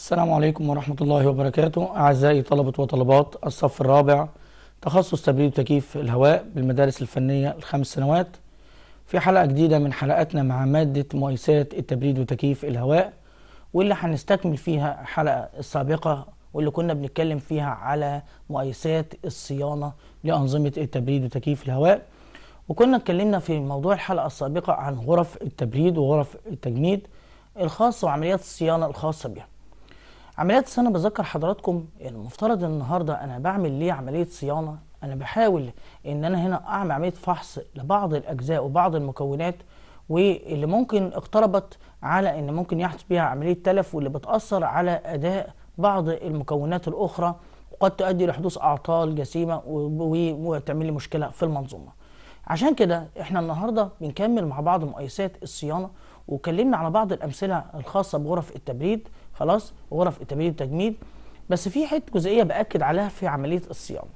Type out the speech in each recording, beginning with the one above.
السلام عليكم ورحمة الله وبركاته أعزائي طلبة وطلبات الصف الرابع تخصص تبريد وتكييف الهواء بالمدارس الفنية الخمس سنوات في حلقة جديدة من حلقاتنا مع مادة مؤسسات التبريد وتكييف الهواء واللي هنستكمل فيها الحلقة السابقة واللي كنا بنتكلم فيها على مؤسسات الصيانة لأنظمة التبريد وتكييف الهواء وكنا اتكلمنا في موضوع الحلقة السابقة عن غرف التبريد وغرف التجميد الخاصة وعمليات الصيانة الخاصة بها عمليات الصيانه بذكر حضراتكم المفترض ان النهارده انا بعمل ليه عمليه صيانه انا بحاول ان انا هنا اعمل عمليه فحص لبعض الاجزاء وبعض المكونات واللي ممكن اقتربت على ان ممكن يحدث بها عمليه تلف واللي بتاثر على اداء بعض المكونات الاخرى وقد تؤدي لحدوث اعطال جسيمه وتعمل لي مشكله في المنظومه عشان كده احنا النهارده بنكمل مع بعض مقايسات الصيانه وكلمنا على بعض الامثله الخاصه بغرف التبريد خلاص غرف التبريد والتجميد بس في حته جزئيه باكد عليها في عمليه الصيانه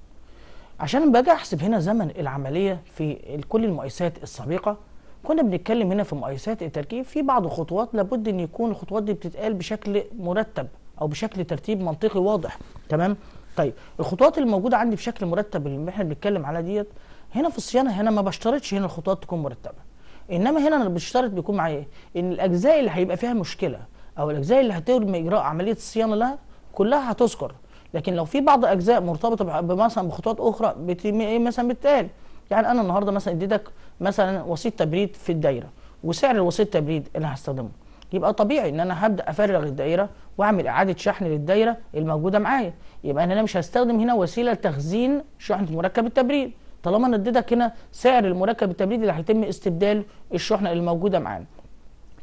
عشان باجي احسب هنا زمن العمليه في كل المؤسسات السابقه كنا بنتكلم هنا في مؤسسات التركيب في بعض الخطوات لابد ان يكون الخطوات دي بتتقال بشكل مرتب او بشكل ترتيب منطقي واضح تمام طيب الخطوات اللي موجوده عندي بشكل مرتب اللي احنا بنتكلم على ديت هنا في الصيانه هنا ما بشترطش هنا الخطوات تكون مرتبه انما هنا انا بشترط بيكون معايا ايه ان الاجزاء اللي هيبقى فيها مشكله او الاجزاء اللي هتم اجراء عمليه الصيانه لها كلها هتذكر لكن لو في بعض اجزاء مرتبطه مثلا بخطوات اخرى ايه مثلا بالتالي يعني انا النهارده مثلا اديتك مثلا وسيط تبريد في الدايره وسعر الوسيط التبريد اللي هستخدمه يبقى طبيعي ان انا هبدا افرغ الدائره واعمل اعاده شحن للدائره الموجوده معايا يبقى انا مش هستخدم هنا وسيله تخزين شحنه مركب التبريد طالما انا اديتك هنا سعر المركب التبريد اللي هيتم استبدال الشحنه الموجوده معانا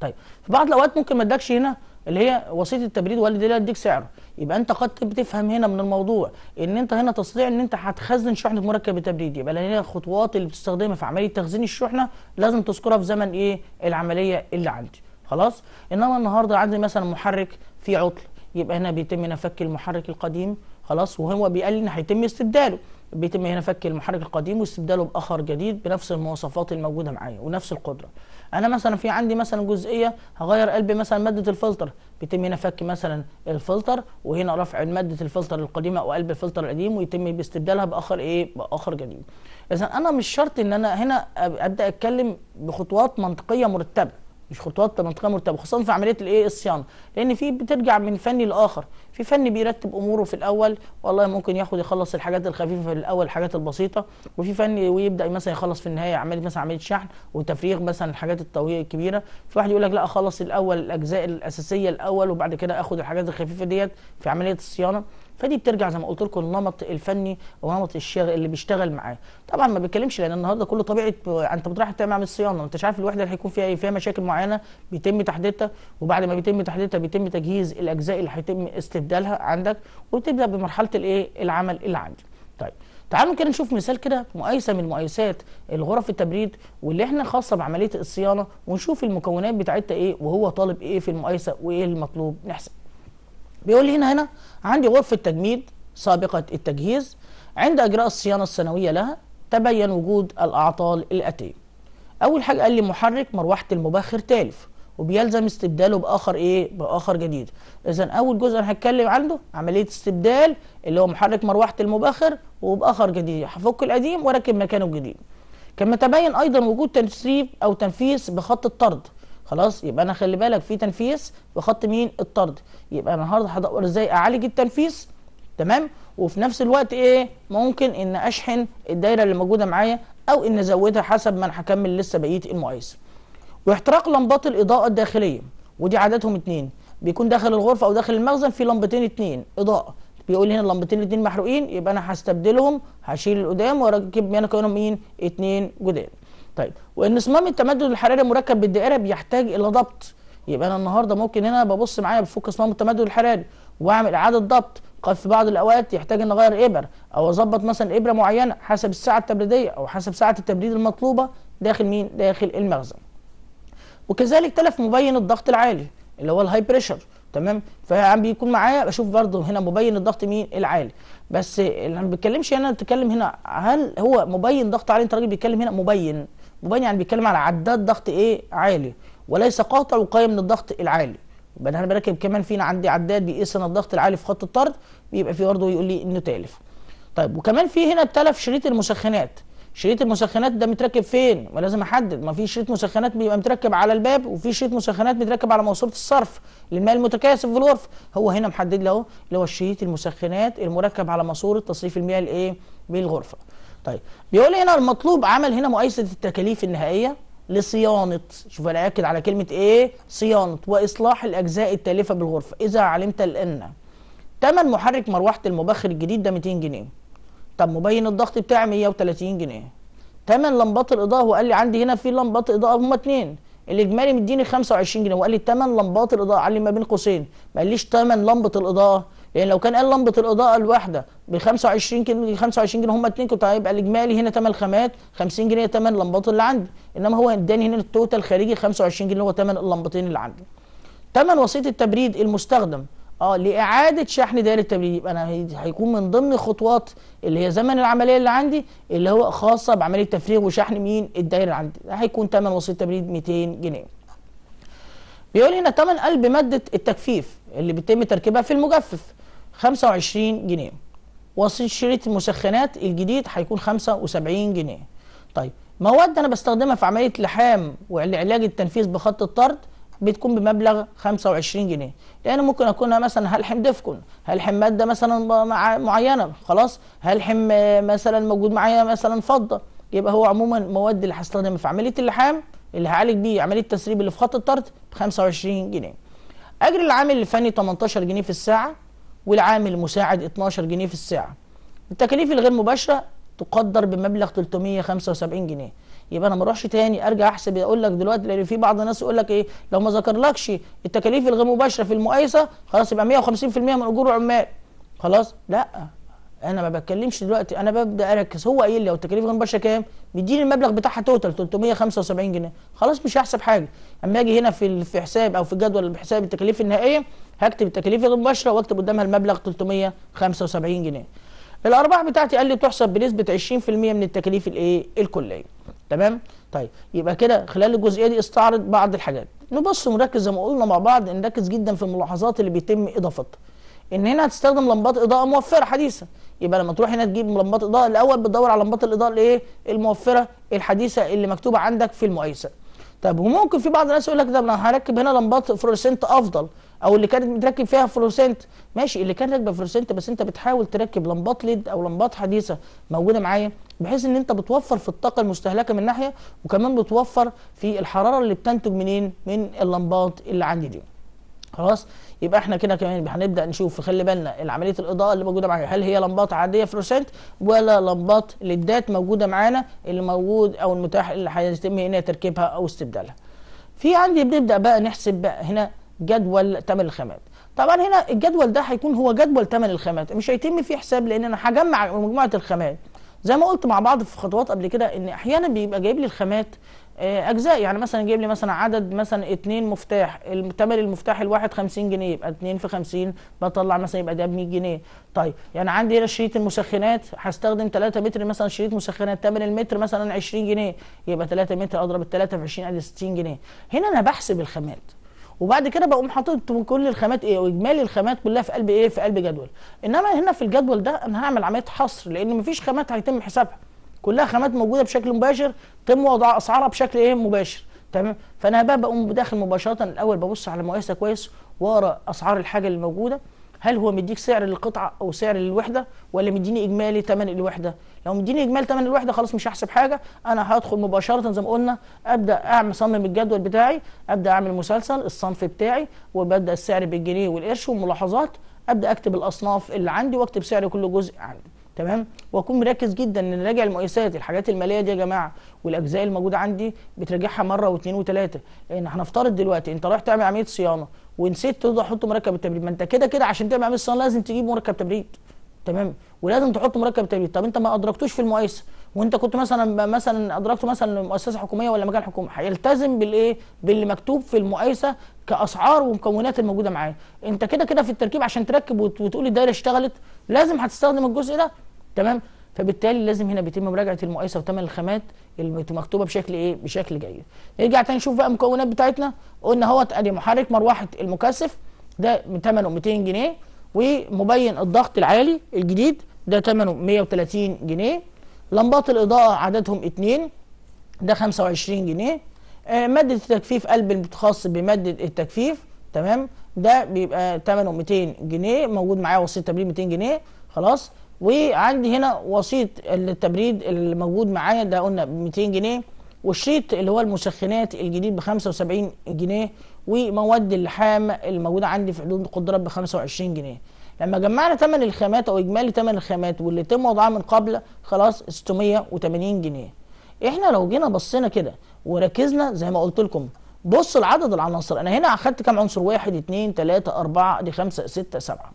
طيب في بعض الاوقات ممكن ما ادكش هنا اللي هي وسيط التبريد واللي دي اديك سعره يبقى انت قد بتفهم هنا من الموضوع ان انت هنا تستطيع ان انت هتخزن شحنه مركب تبريد يبقى هنا الخطوات اللي بتستخدمها في عمليه تخزين الشحنه لازم تذكرها في زمن ايه العمليه اللي عندي خلاص انما النهارده عندي مثلا محرك فيه عطل يبقى هنا بيتم هنا فك المحرك القديم خلاص وهو بيقال ان هيتم استبداله بيتم هنا فك المحرك القديم واستبداله باخر جديد بنفس المواصفات الموجوده معايا ونفس القدره انا مثلا في عندي مثلا جزئيه هغير قلب مثلا ماده الفلتر بيتم هنا فك مثلا الفلتر وهنا رفع ماده الفلتر القديمه او قلب الفلتر القديم ويتم باستبدالها باخر ايه باخر جديد اذا انا مش شرط ان انا هنا ابدا اتكلم بخطوات منطقيه مرتبه مش خطوات منطقيه مرتبه خصوصا في عمليه الايه الصيانه لان في بترجع من فني لاخر في فني بيرتب اموره في الاول والله ممكن ياخد يخلص الحاجات الخفيفه في الاول الحاجات البسيطه وفي فني ويبدا مثلا يخلص في النهايه عمليه مثلا عمليه شحن وتفريغ مثلا الحاجات الطويله الكبيره في واحد يقول لك لا اخلص الاول الاجزاء الاساسيه الاول وبعد كده اخد الحاجات الخفيفه ديت في عمليه الصيانه فدي بترجع زي ما قلت لكم النمط الفني ونمط الشغل اللي بيشتغل معاه طبعا ما بتكلمش لان النهارده كله طبيعه انت بتروح تعمل عن الصيانه ما عارف الوحده اللي هيكون فيها إيه، فيها مشاكل معينه بيتم تحديدها وبعد ما بيتم تحديدها بيتم تجهيز الاجزاء اللي هيتم استبدالها عندك وبتبدا بمرحله الايه العمل اللي عندي طيب تعالوا كده نشوف مثال كده مقايسه من مقايسات الغرف التبريد واللي احنا خاصه بعمليه الصيانه ونشوف المكونات بتاعتها ايه وهو طالب ايه في المقايسه وايه المطلوب نحسب بيقول لي هنا هنا عندي غرفة تجميد سابقة التجهيز عند إجراء الصيانة السنوية لها تبين وجود الأعطال الآتية أول حاجة قال لي محرك مروحة المبخر تالف وبيلزم استبداله باخر ايه باخر جديد اذا اول جزء انا هتكلم عنه عمليه استبدال اللي هو محرك مروحه المبخر وباخر جديد هفك القديم واركب مكانه الجديد كما تبين ايضا وجود تسريب او تنفيذ بخط الطرد خلاص يبقى انا خلي بالك في تنفيس بخط مين الطرد يبقى انا النهارده هدور ازاي اعالج التنفيس تمام وفي نفس الوقت ايه ممكن ان اشحن الدايره اللي موجوده معايا او ان ازودها حسب ما انا هكمل لسه بقيه المقاييس واحتراق لمبات الاضاءه الداخليه ودي عادتهم اتنين بيكون داخل الغرفه او داخل المخزن في لمبتين اتنين اضاءه بيقول لي هنا اللمبتين الاتنين محروقين يبقى انا هستبدلهم هشيل القدام واركب مكانهم يعني مين اتنين جداد طيب وان صمام التمدد الحراري المركب بالدائره بيحتاج الى ضبط يبقى انا النهارده ممكن هنا ببص معايا بفك صمام التمدد الحراري واعمل اعاده ضبط قد في بعض الاوقات يحتاج ان اغير ابر او اظبط مثلا ابره معينه حسب الساعه التبريديه او حسب ساعه التبريد المطلوبه داخل مين داخل المخزن وكذلك تلف مبين الضغط العالي اللي هو الهاي بريشر تمام فعم بيكون معايا بشوف برضه هنا مبين الضغط مين العالي بس اللي ما بتكلمش هنا بتكلم هنا هل هو مبين ضغط عالي انت راجل بيتكلم هنا مبين مبين يعني بيتكلم على عداد ضغط ايه عالي وليس قاطع وقايم للضغط العالي يبقى انا بركب كمان فينا عندي عداد بيقيس انا الضغط العالي في خط الطرد بيبقى في برضه يقول لي انه تالف طيب وكمان في هنا تلف شريط المسخنات شريط المسخنات ده متركب فين؟ ما لازم احدد، ما في شريط مسخنات بيبقى متركب على الباب وفي شريط مسخنات متركب على موصله الصرف للماء المتكاثف في الغرفه، هو هنا محدد له اللي هو الشريط المسخنات المركب على ماسوره تصريف المياه الايه؟ بالغرفه. طيب بيقول هنا إيه، المطلوب عمل هنا مقايسه التكاليف النهائيه لصيانه شوف انا اكد على كلمه ايه صيانه واصلاح الاجزاء التالفه بالغرفه اذا علمت ان ثمن محرك مروحه المبخر الجديد ده 200 جنيه طب مبين الضغط بتاعي 130 جنيه ثمن لمبات الاضاءه وقال لي عندي هنا في لمبات اضاءه هما اتنين الاجمالي مديني 25 جنيه وقال لي ثمن لمبات الاضاءه قال لي ما بين قوسين ما قاليش ثمن لمبه الاضاءه لان يعني لو كان قال لمبه الاضاءه الواحده ب 25 جنيه 25 جنيه هم الاثنين كنت هيبقى الاجمالي هنا ثمن خامات 50 جنيه ثمن لمبات اللي عندي انما هو اداني هنا التوتال خارجي 25 جنيه هو ثمن اللمبتين اللي عندي ثمن وسيط التبريد المستخدم اه لاعاده شحن دائره التبريد يبقى انا هيكون من ضمن خطوات اللي هي زمن العمليه اللي عندي اللي هو خاصه بعمليه تفريغ وشحن مين الدائره اللي عندي هيكون ثمن وسيط التبريد 200 جنيه بيقول هنا ثمن قلب ماده التجفيف اللي بيتم تركيبها في المجفف 25 جنيه وشريط المسخنات الجديد هيكون 75 جنيه طيب مواد انا بستخدمها في عمليه لحام وعلاج التنفيذ بخط الطرد بتكون بمبلغ 25 جنيه لان ممكن اكون مثلا هلحم دفكون هلحم ماده مثلا معينه خلاص هلحم مثلا موجود معايا مثلا فضه يبقى هو عموما مواد اللي هستخدمها في عمليه اللحام اللي هعالج بيه عمليه التسريب اللي في خط الطرد ب 25 جنيه اجر العامل الفني 18 جنيه في الساعه والعامل المساعد 12 جنيه في الساعه التكاليف الغير مباشره تقدر بمبلغ 375 جنيه يبقى انا ما اروحش تاني ارجع احسب اقول لك دلوقتي لان في بعض الناس يقول لك ايه لو ما ذكرلكش التكاليف الغير مباشره في المقايسه خلاص يبقى 150% من اجور العمال خلاص لا انا ما بتكلمش دلوقتي انا ببدا اركز هو قايل لي لو التكاليف غير مباشره كام بيديني المبلغ بتاعها توتال 375 جنيه خلاص مش هحسب حاجه اما اجي هنا في في حساب او في جدول حساب التكاليف النهائيه هكتب التكاليف غير مباشره واكتب قدامها المبلغ 375 جنيه الارباح بتاعتي قال لي تحسب بنسبه 20% من التكاليف الايه الكليه تمام طيب يبقى كده خلال الجزئيه دي استعرض بعض الحاجات نبص ونركز زي ما قلنا مع بعض نركز جدا في الملاحظات اللي بيتم اضافتها ان هنا هتستخدم لمبات اضاءه موفره حديثه يبقى لما تروح هنا تجيب لمبات اضاءه الاول بتدور على لمبات الاضاءه الايه الموفره الحديثه اللي مكتوبه عندك في المقايسه طب وممكن في بعض الناس يقول لك ده انا هركب هنا لمبات فلوسنت افضل او اللي كانت متركب فيها فلوسنت ماشي اللي كان راكبه فلوسنت بس انت بتحاول تركب لمبات ليد او لمبات حديثه موجوده معايا بحيث ان انت بتوفر في الطاقه المستهلكه من ناحيه وكمان بتوفر في الحراره اللي بتنتج منين من اللمبات اللي عندي دي خلاص يبقى احنا كده كمان هنبدا نشوف خلي بالنا عمليه الاضاءه اللي موجوده معايا هل هي لمبات عاديه فلوسنت ولا لمبات ليدات موجوده معانا اللي موجود او المتاح اللي هيتم هنا تركيبها او استبدالها. في عندي بنبدا بقى نحسب بقى هنا جدول ثمن الخامات. طبعا هنا الجدول ده هيكون هو جدول ثمن الخامات مش هيتم فيه حساب لان انا هجمع مجموعه الخامات زي ما قلت مع بعض في خطوات قبل كده ان احيانا بيبقى جايب لي الخامات آه، اجزاء يعني مثلا جيب لي مثلا عدد مثلا اتنين مفتاح ثمن المفتاح الواحد 50 جنيه يبقى اتنين في 50 بطلع مثلا يبقى ده ب 100 جنيه طيب يعني عندي هنا شريط المسخنات هستخدم 3 متر مثلا شريط مسخنات ثمن المتر مثلا 20 جنيه يبقى 3 متر اضرب ال 3 في 20 ادي 60 جنيه هنا انا بحسب الخامات وبعد كده بقوم حاطط من كل الخامات ايه واجمالي الخامات كلها في قلب ايه في قلب جدول انما هنا في الجدول ده انا هعمل عمليه حصر لان مفيش خامات هيتم حسابها كلها خامات موجوده بشكل مباشر تم وضع اسعارها بشكل ايه مباشر تمام فانا بقى بقوم داخل مباشره الاول ببص على مقاسه كويس واقرا اسعار الحاجه اللي موجوده هل هو مديك سعر للقطعه او سعر للوحده ولا مديني اجمالي ثمن الوحده لو مديني اجمالي ثمن الوحده خلاص مش هحسب حاجه انا هدخل مباشره زي ما قلنا ابدا اعمل صمم الجدول بتاعي ابدا اعمل مسلسل الصنف بتاعي وببدا السعر بالجنيه والقرش والملاحظات ابدا اكتب الاصناف اللي عندي واكتب سعر كل جزء عندي تمام واكون مركز جدا ان راجع المؤسسات الحاجات الماليه دي يا جماعه والاجزاء الموجوده عندي بتراجعها مره واثنين وثلاثه لان هنفترض دلوقتي انت رايح تعمل عمليه صيانه ونسيت تحط مركب التبريد ما انت كده كده عشان تعمل عمليه صيانه لازم تجيب مركب تبريد تمام ولازم تحط مركب تبريد طب انت ما ادركتوش في المؤسسه وانت كنت مثلا مثلا ادركته مثلا مؤسسه حكوميه ولا مكان حكومي هيلتزم بالايه باللي مكتوب في المؤسسه كاسعار ومكونات الموجوده معاه انت كده كده في التركيب عشان تركب وتقول الدايره اشتغلت لازم هتستخدم الجزء ده تمام فبالتالي لازم هنا بيتم مراجعه المقايسه وثمن الخامات اللي مكتوبه بشكل ايه بشكل جيد نرجع تاني نشوف بقى المكونات بتاعتنا قلنا اهوت ادي محرك مروحه المكثف ده ثمنه 200 جنيه ومبين الضغط العالي الجديد ده ثمنه 130 جنيه لمبات الاضاءه عددهم 2 ده 25 جنيه آه ماده التجفيف قلب المتخصص بماده التجفيف تمام ده بيبقى ثمنه 200 جنيه موجود معايا وسيط تبريد 200 جنيه خلاص وعندي هنا وسيط التبريد اللي موجود معايا ده قلنا ب 200 جنيه والشريط اللي هو المسخنات الجديد ب 75 جنيه ومواد اللحام الموجوده عندي في حدود قدرات ب 25 جنيه لما جمعنا ثمن الخامات او اجمالي ثمن الخامات واللي تم وضعها من قبل خلاص 680 جنيه احنا لو جينا بصينا كده وركزنا زي ما قلت لكم بص لعدد العناصر انا هنا اخدت كام عنصر واحد 2 3 اربعه دي خمسه سته سبعه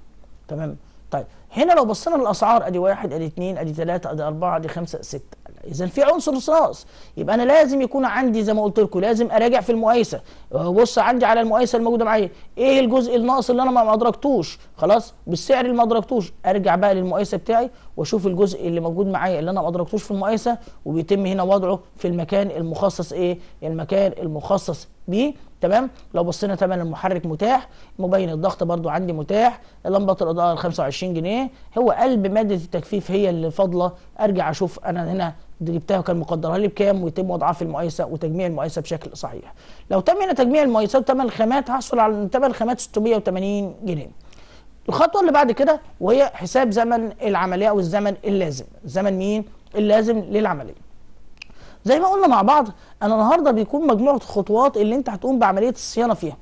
تمام طيب هنا لو بصينا للاسعار ادي واحد ادي اثنين ادي ثلاثه ادي اربعه ادي خمسه سته اذا في عنصر رصاص يبقى انا لازم يكون عندي زي ما قلت لكم لازم اراجع في المقايسه بص عندي على المقايسه الموجوده معايا ايه الجزء الناقص اللي انا ما ادركتوش خلاص بالسعر اللي ما ادركتوش ارجع بقى للمقايسه بتاعي واشوف الجزء اللي موجود معايا اللي انا ما ادركتوش في المقايسه وبيتم هنا وضعه في المكان المخصص ايه المكان المخصص بيه تمام لو بصينا تمام المحرك متاح مبين الضغط برضو عندي متاح لمبه الاضاءه 25 جنيه هو قلب ماده التجفيف هي اللي فاضله ارجع اشوف انا هنا جبتها وكان مقدرها لي بكام ويتم وضعها في المقايسه وتجميع المقايسه بشكل صحيح لو تم هنا تجميع المقايسات وتمن الخامات هحصل على تم الخامات 680 جنيه الخطوه اللي بعد كده وهي حساب زمن العمليه او الزمن اللازم زمن مين اللازم للعمليه زي ما قلنا مع بعض انا النهارده بيكون مجموعه الخطوات اللي انت هتقوم بعمليه الصيانه فيها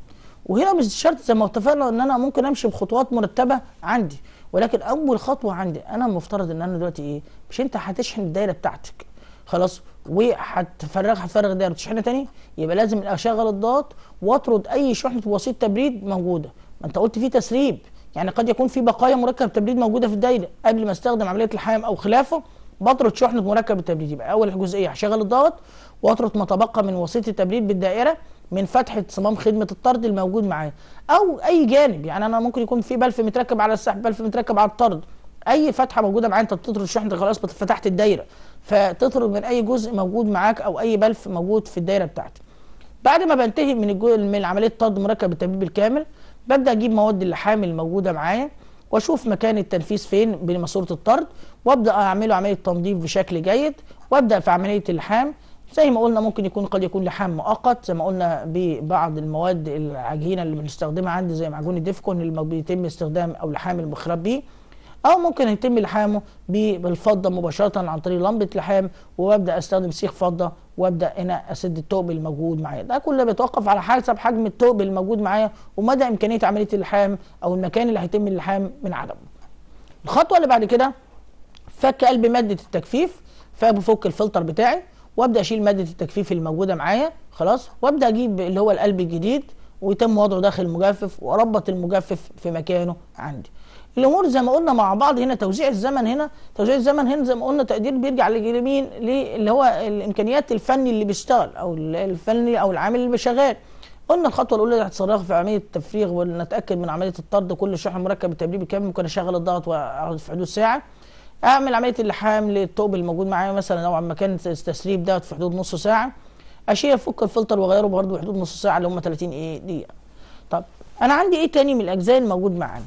وهنا مش شرط زي ما اتفقنا ان انا ممكن امشي بخطوات مرتبه عندي ولكن اول خطوه عندي انا المفترض ان انا دلوقتي ايه مش انت هتشحن الدايره بتاعتك خلاص وهتفرغ هتفرغ الدايره تشحنها تاني يبقى لازم اشغل الضغط واطرد اي شحنه وسيط تبريد موجوده ما انت قلت في تسريب يعني قد يكون في بقايا مركب تبريد موجوده في الدايره قبل ما استخدم عمليه الحام او خلافه بطرد شحنة مركب التبريد يبقى أول جزئية هشغل الضغط وأطرد ما تبقى من وسيط التبريد بالدائرة من فتحة صمام خدمة الطرد الموجود معايا أو أي جانب يعني أنا ممكن يكون في بلف متركب على السحب بلف متركب على الطرد أي فتحة موجودة معايا أنت بتطرد شحنة خلاص فتحت الدايرة فتطرد من أي جزء موجود معاك أو أي بلف موجود في الدايرة بتاعتي بعد ما بنتهي من من عملية طرد مركب التبريد بالكامل ببدأ أجيب مواد اللحام الموجودة معايا واشوف مكان التنفيذ فين بماسوره الطرد وابدا اعمله عمليه تنظيف بشكل جيد وابدا في عمليه اللحام زي ما قلنا ممكن يكون قد يكون لحام مؤقت زي ما قلنا ببعض المواد العجينه اللي بنستخدمها عندي زي معجون الديفكون اللي بيتم استخدام او لحام المخرب بيه او ممكن يتم لحامه بالفضه مباشره عن طريق لمبه لحام وابدا استخدم سيخ فضه وابدا هنا اسد التوب الموجود معايا ده كله بيتوقف على حسب حجم التوب الموجود معايا ومدى امكانيه عمليه اللحام او المكان اللي هيتم اللحام من عدمه الخطوه اللي بعد كده فك قلب ماده التجفيف فبفك الفلتر بتاعي وابدا اشيل ماده التجفيف الموجوده معايا خلاص وابدا اجيب اللي هو القلب الجديد ويتم وضعه داخل المجفف واربط المجفف في مكانه عندي الامور زي ما قلنا مع بعض هنا توزيع الزمن هنا توزيع الزمن هنا زي ما قلنا تقدير بيرجع لمين اللي هو الامكانيات الفني اللي بيشتغل او الفني او العامل اللي شغال قلنا الخطوه الاولى هتصرف في عمليه التفريغ ونتاكد من عمليه الطرد كل شحن مركب بالتبريد الكامل ممكن اشغل الضغط واقعد في حدود ساعه اعمل عمليه اللحام للثوب الموجود معايا مثلا او عن مكان التسريب ده في حدود نص ساعه اشيل فك الفلتر واغيره برده في حدود نص ساعه اللي هم 30 دقيقه طب انا عندي ايه تاني من الاجزاء الموجود معانا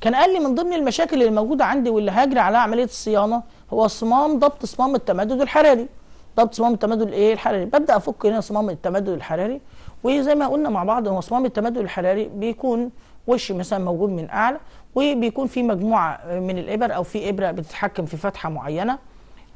كان قال لي من ضمن المشاكل اللي موجوده عندي واللي هاجري على عمليه الصيانه هو صمام ضبط صمام التمدد الحراري ضبط صمام التمدد الايه الحراري ببدا افك هنا صمام التمدد الحراري وزي ما قلنا مع بعض هو صمام التمدد الحراري بيكون وش مثلا موجود من اعلى وبيكون في مجموعه من الابر او في ابره بتتحكم في فتحه معينه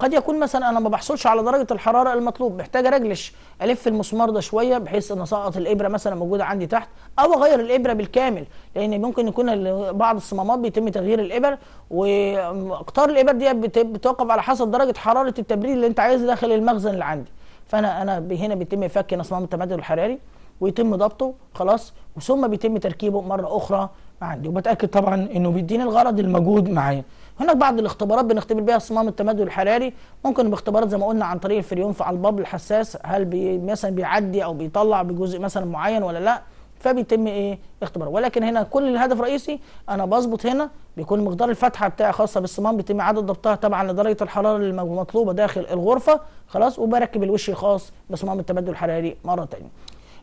قد يكون مثلا انا ما بحصلش على درجه الحراره المطلوب محتاج ارجلش الف المسمار ده شويه بحيث ان اسقط الابره مثلا موجوده عندي تحت او اغير الابره بالكامل لان ممكن يكون بعض الصمامات بيتم تغيير الابر واقطار الابر دي بتوقف على حسب درجه حراره التبريد اللي انت عايزه داخل المخزن اللي عندي فانا انا هنا بيتم فك صمام التمدد الحراري ويتم ضبطه خلاص وثم بيتم تركيبه مره اخرى عندي وبتاكد طبعا انه بيديني الغرض الموجود معايا هناك بعض الاختبارات بنختبر بيها صمام التمدد الحراري ممكن باختبارات زي ما قلنا عن طريق الفريون في الباب الحساس هل بي مثلا بيعدي او بيطلع بجزء مثلا معين ولا لا فبيتم ايه اختباره ولكن هنا كل الهدف الرئيسي انا بظبط هنا بيكون مقدار الفتحه بتاعي خاصه بالصمام بيتم اعاده ضبطها طبعا لدرجه الحراره المطلوبه داخل الغرفه خلاص وبركب الوش الخاص بصمام التبدل الحراري مره ثانيه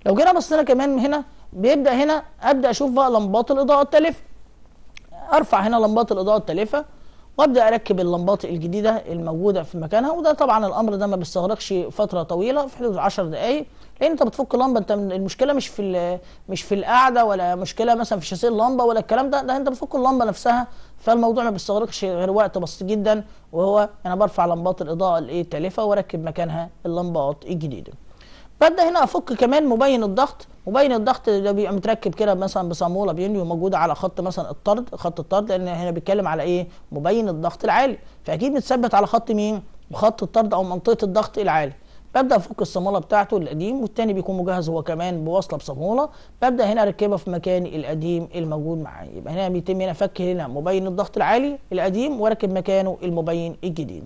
لو جينا بصينا كمان هنا بيبدا هنا ابدا اشوف بقى لمبات الاضاءه التالفه ارفع هنا لمبات الاضاءه التالفه وابدا اركب اللمبات الجديده الموجوده في مكانها وده طبعا الامر ده ما بيستغرقش فتره طويله في حدود 10 دقائق لان انت بتفك لمبه انت المشكله مش في مش في القعده ولا مشكله مثلا في شاسيه اللمبه ولا الكلام ده ده انت بتفك اللمبه نفسها فالموضوع ما بيستغرقش غير وقت بسيط جدا وهو انا برفع لمبات الاضاءه الايه التالفه واركب مكانها اللمبات الجديده ببدا هنا افك كمان مبين الضغط مبين الضغط ده بيبقى متركب كده مثلا بصاموله بينيو موجوده على خط مثلا الطرد خط الطرد لان هنا بيتكلم على ايه مبين الضغط العالي فاكيد متثبت على خط مين خط الطرد او منطقه الضغط العالي ببدا افك الصاموله بتاعته القديم والتاني بيكون مجهز هو كمان بوصله بصاموله ببدا هنا اركبها في مكان القديم الموجود معايا يبقى هنا بيتم هنا فك هنا مبين الضغط العالي القديم واركب مكانه المبين الجديد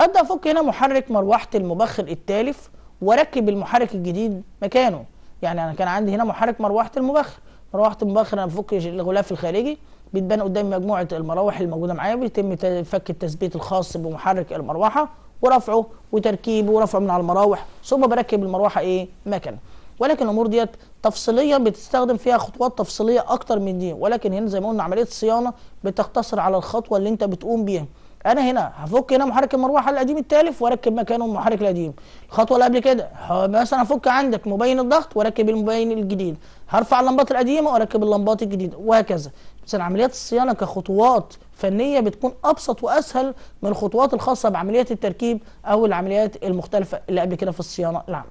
ابدا افك هنا محرك مروحه المبخر التالف واركب المحرك الجديد مكانه يعني انا كان عندي هنا محرك مروحه المبخر مروحه المبخر انا بفك الغلاف الخارجي بتبان قدامي مجموعه المراوح الموجوده معايا بيتم فك التثبيت الخاص بمحرك المروحه ورفعه وتركيبه ورفعه من على المراوح ثم بركب المروحه ايه مكانه ولكن الامور ديت تفصيليه بتستخدم فيها خطوات تفصيليه اكتر من دي ولكن هنا زي ما قلنا عمليه الصيانه بتقتصر على الخطوه اللي انت بتقوم بيها انا هنا هفك هنا محرك المروحه القديم التالف واركب مكانه المحرك القديم الخطوه اللي قبل كده مثلا هفك عندك مبين الضغط واركب المبين الجديد هرفع اللمبات القديمه واركب اللمبات الجديده وهكذا مثلا عمليات الصيانه كخطوات فنيه بتكون ابسط واسهل من الخطوات الخاصه بعمليات التركيب او العمليات المختلفه اللي قبل كده في الصيانه العامه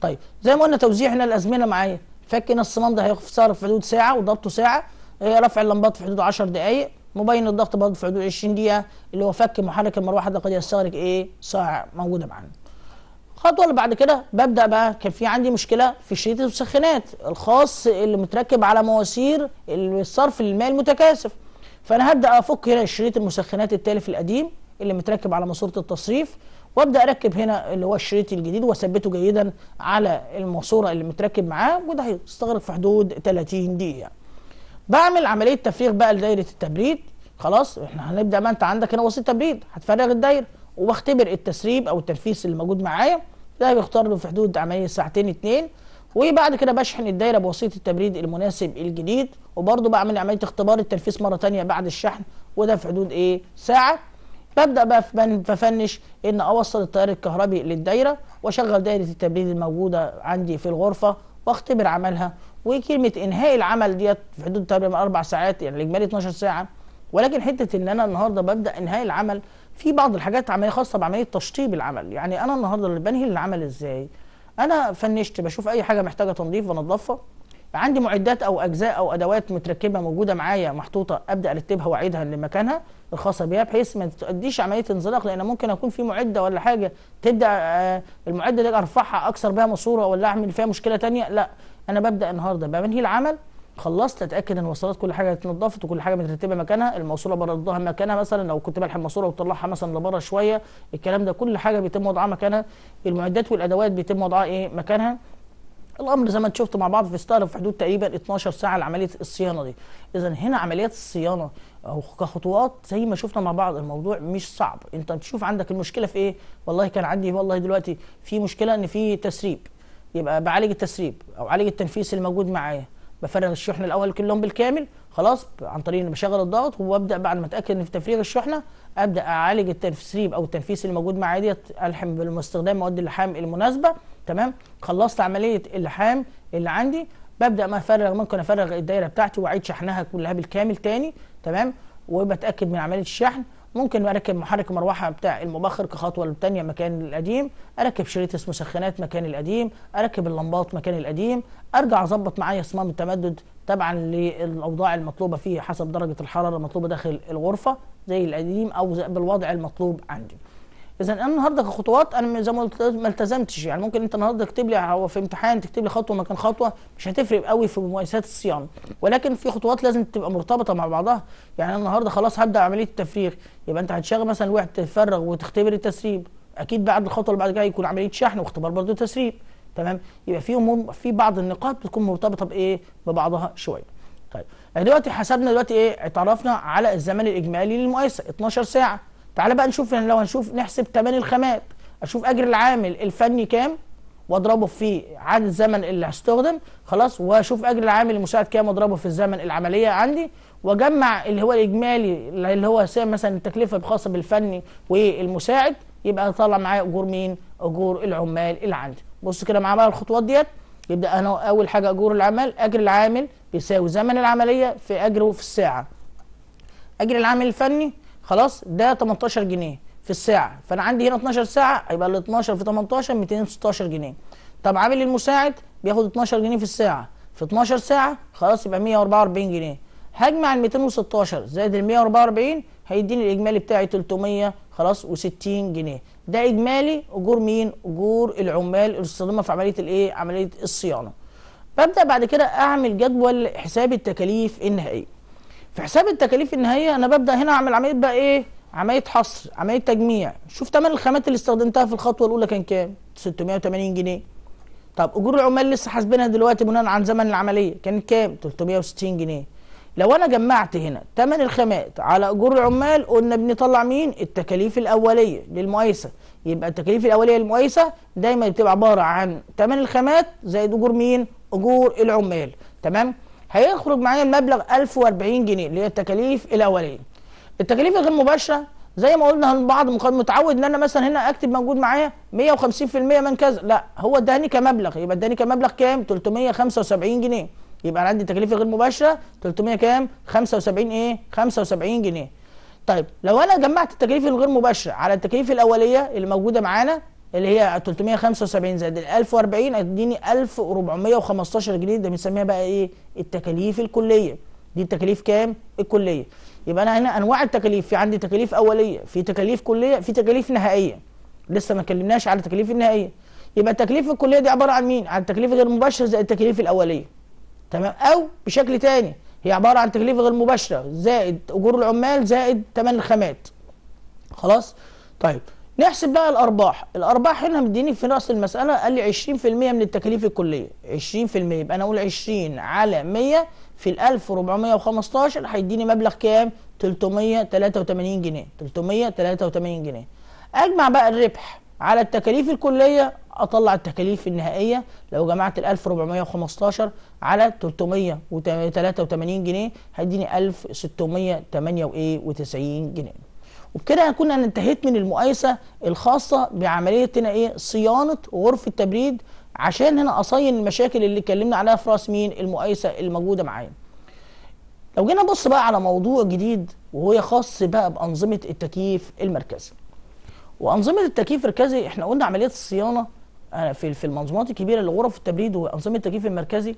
طيب زي ما قلنا توزيع هنا الازمنه معايا فك هنا الصمام ده هيخسر في حدود ساعه وضبطه ساعه إيه، رفع اللمبات في حدود 10 دقائق مبين الضغط برضه في حدود 20 دقيقه اللي هو فك محرك المروحه ده قد يستغرق ايه ساعه موجوده معانا الخطوه اللي بعد كده ببدا بقى كان في عندي مشكله في شريط المسخنات الخاص اللي متركب على مواسير الصرف الماء المتكاثف فانا هبدا افك هنا شريط المسخنات التالف القديم اللي متركب على ماسوره التصريف وابدا اركب هنا اللي هو الشريط الجديد واثبته جيدا على الماسوره اللي متركب معاه وده هيستغرق في حدود 30 دقيقه بعمل عمليه تفريغ بقى لدايره التبريد خلاص احنا هنبدا بقى انت عندك هنا وسيط تبريد هتفرغ الدايره وبختبر التسريب او التنفيس اللي موجود معايا ده بيختار له في حدود عمليه ساعتين اتنين وبعد كده بشحن الدايره بوسيط التبريد المناسب الجديد وبرده بعمل عمليه اختبار التنفيس مره ثانيه بعد الشحن وده في حدود ايه ساعه ببدا بقى بفنش ان اوصل التيار الكهربي للدايره واشغل دايره التبريد الموجوده عندي في الغرفه واختبر عملها وكلمه انهاء العمل ديت في حدود تقريبا اربع ساعات يعني الاجمالي 12 ساعه ولكن حته ان انا النهارده ببدا انهاء العمل في بعض الحاجات عمليه خاصه بعمليه تشطيب العمل يعني انا النهارده اللي بنهي العمل ازاي انا فنشت بشوف اي حاجه محتاجه تنظيف بنظفها عندي معدات او اجزاء او ادوات متركبه موجوده معايا محطوطه ابدا ارتبها واعيدها لمكانها الخاصه بيها بحيث ما تؤديش عمليه انزلاق لان ممكن اكون في معده ولا حاجه تبدا آه، المعده دي ارفعها اكسر بها ماسوره ولا اعمل فيها مشكله ثانيه لا انا ببدا النهارده بنهي العمل خلصت اتاكد ان وصلت كل حاجه اتنضفت وكل حاجه مترتبه مكانها الموصوله بردها مكانها مثلا لو كنت بلحم ماسوره وتطلعها مثلا لبره شويه الكلام ده كل حاجه بيتم وضعها مكانها المعدات والادوات بيتم وضعها ايه مكانها الامر زي ما انت شفت مع بعض في ستار في حدود تقريبا 12 ساعه لعمليه الصيانه دي اذا هنا عمليات الصيانه او كخطوات زي ما شفنا مع بعض الموضوع مش صعب انت تشوف عندك المشكله في ايه والله كان عندي والله دلوقتي في مشكله ان في تسريب يبقى بعالج التسريب او عالج التنفيس الموجود معايا بفرغ الشحنه الاول كلهم بالكامل خلاص عن طريق ان بشغل الضغط وابدا بعد ما اتاكد ان في تفريغ الشحنه ابدا اعالج التسريب او التنفيس اللي موجود معايا ديت الحم باستخدام مواد اللحام المناسبه تمام خلصت عمليه اللحام اللي عندي ببدا ما افرغ ممكن افرغ الدايره بتاعتي واعيد شحنها كلها بالكامل تاني تمام وبتاكد من عمليه الشحن ممكن اركب محرك مروحه بتاع المبخر كخطوه الثانيه مكان القديم اركب شريط مسخنات مكان القديم اركب اللمبات مكان القديم ارجع اظبط معايا صمام التمدد طبعا للاوضاع المطلوبه فيه حسب درجه الحراره المطلوبه داخل الغرفه زي القديم او بالوضع المطلوب عندي اذا انا النهارده كخطوات انا زي ما قلت ما التزمتش يعني ممكن انت النهارده تكتب لي هو في امتحان تكتب لي خطوه مكان خطوه مش هتفرق قوي في مؤسسات الصيانه ولكن في خطوات لازم تبقى مرتبطه مع بعضها يعني النهارده خلاص هبدا عمليه التفريغ يبقى انت هتشغل مثلا الواحد تفرغ وتختبر التسريب اكيد بعد الخطوه اللي بعد كده يكون عمليه شحن واختبار برضه تسريب تمام يبقى في امور في بعض النقاط بتكون مرتبطه بايه ببعضها شويه طيب دلوقتي حسبنا دلوقتي ايه اتعرفنا على الزمن الاجمالي للمؤسسه 12 ساعه تعال بقى نشوف يعني لو هنشوف نحسب تمن الخامات اشوف اجر العامل الفني كام واضربه في عدد الزمن اللي هستخدم خلاص واشوف اجر العامل المساعد كام واضربه في الزمن العمليه عندي واجمع اللي هو الاجمالي اللي هو مثلا التكلفه الخاصه بالفني والمساعد يبقى طلع معايا اجور مين؟ اجور العمال اللي عندي. بص كده معايا بقى الخطوات ديت يبدا انا اول حاجه اجور العمال اجر العامل بيساوي زمن العمليه في اجره في الساعه. اجر العامل الفني خلاص ده 18 جنيه في الساعه فانا عندي هنا 12 ساعه هيبقى ال 12 في 18 216 جنيه طب عامل المساعد بياخد 12 جنيه في الساعه في 12 ساعه خلاص يبقى 144 جنيه هجمع ال 216 زائد ال 144 هيديني الاجمالي بتاعي 300 خلاص و60 جنيه ده اجمالي اجور مين اجور العمال اللي في عمليه الايه عمليه الصيانه ببدا بعد كده اعمل جدول حساب التكاليف النهائيه في حساب التكاليف النهائيه انا ببدا هنا اعمل عمليه بقى ايه عمليه حصر عمليه تجميع شوف ثمن الخامات اللي استخدمتها في الخطوه الاولى كان كام 680 جنيه طب اجور العمال لسه حاسبينها دلوقتي بناء عن زمن العمليه كانت كام 360 جنيه لو انا جمعت هنا ثمن الخامات على اجور العمال قلنا بنطلع مين التكاليف الاوليه للمؤيسه يبقى التكاليف الاوليه للمؤيسه دايما بتبقى عباره عن ثمن الخامات زائد اجور مين اجور العمال تمام هيخرج معايا المبلغ 1040 جنيه اللي هي التكاليف الاوليه التكاليف الغير مباشره زي ما قلنا بعض متعود ان انا مثلا هنا اكتب موجود معايا 150% من كذا لا هو اداني كمبلغ يبقى اداني كمبلغ كام 375 جنيه يبقى انا عندي تكلفه غير مباشره 300 كام 75 ايه 75 جنيه طيب لو انا جمعت التكاليف الغير مباشره على التكاليف الاوليه اللي موجوده معانا اللي هي 375 زائد ال 1040 هتديني 1415 جنيه ده بنسميها بقى ايه التكاليف الكليه دي التكاليف كام الكليه يبقى انا هنا انواع التكاليف في عندي تكاليف اوليه في تكاليف كليه في تكاليف نهائيه لسه ما اتكلمناش على التكاليف النهائيه يبقى التكاليف الكليه دي عباره عن مين عن التكاليف غير مباشر زائد التكاليف الاوليه تمام او بشكل تاني هي عباره عن تكاليف غير مباشره زائد اجور العمال زائد ثمن الخامات خلاص طيب نحسب بقى الارباح الارباح هنا مديني في راس المساله قال لي 20% من التكاليف الكليه 20% يبقى انا اقول 20 على 100 في ال 1415 هيديني مبلغ كام 383 جنيه 383 جنيه اجمع بقى الربح على التكاليف الكليه اطلع التكاليف النهائيه لو جمعت ال 1415 على 383 جنيه هيديني 1698 جنيه وبكده كنا انا انتهيت من المقايسه الخاصه بعمليه هنا ايه صيانه غرفه تبريد عشان هنا اصين المشاكل اللي اتكلمنا عليها في راس مين المقايسه الموجوده معايا لو جينا نبص بقى على موضوع جديد وهو خاص بقى بانظمه التكييف المركزي وانظمه التكييف المركزي احنا قلنا عمليه الصيانه آه، في في المنظومات الكبيره لغرف التبريد وانظمه التكييف المركزي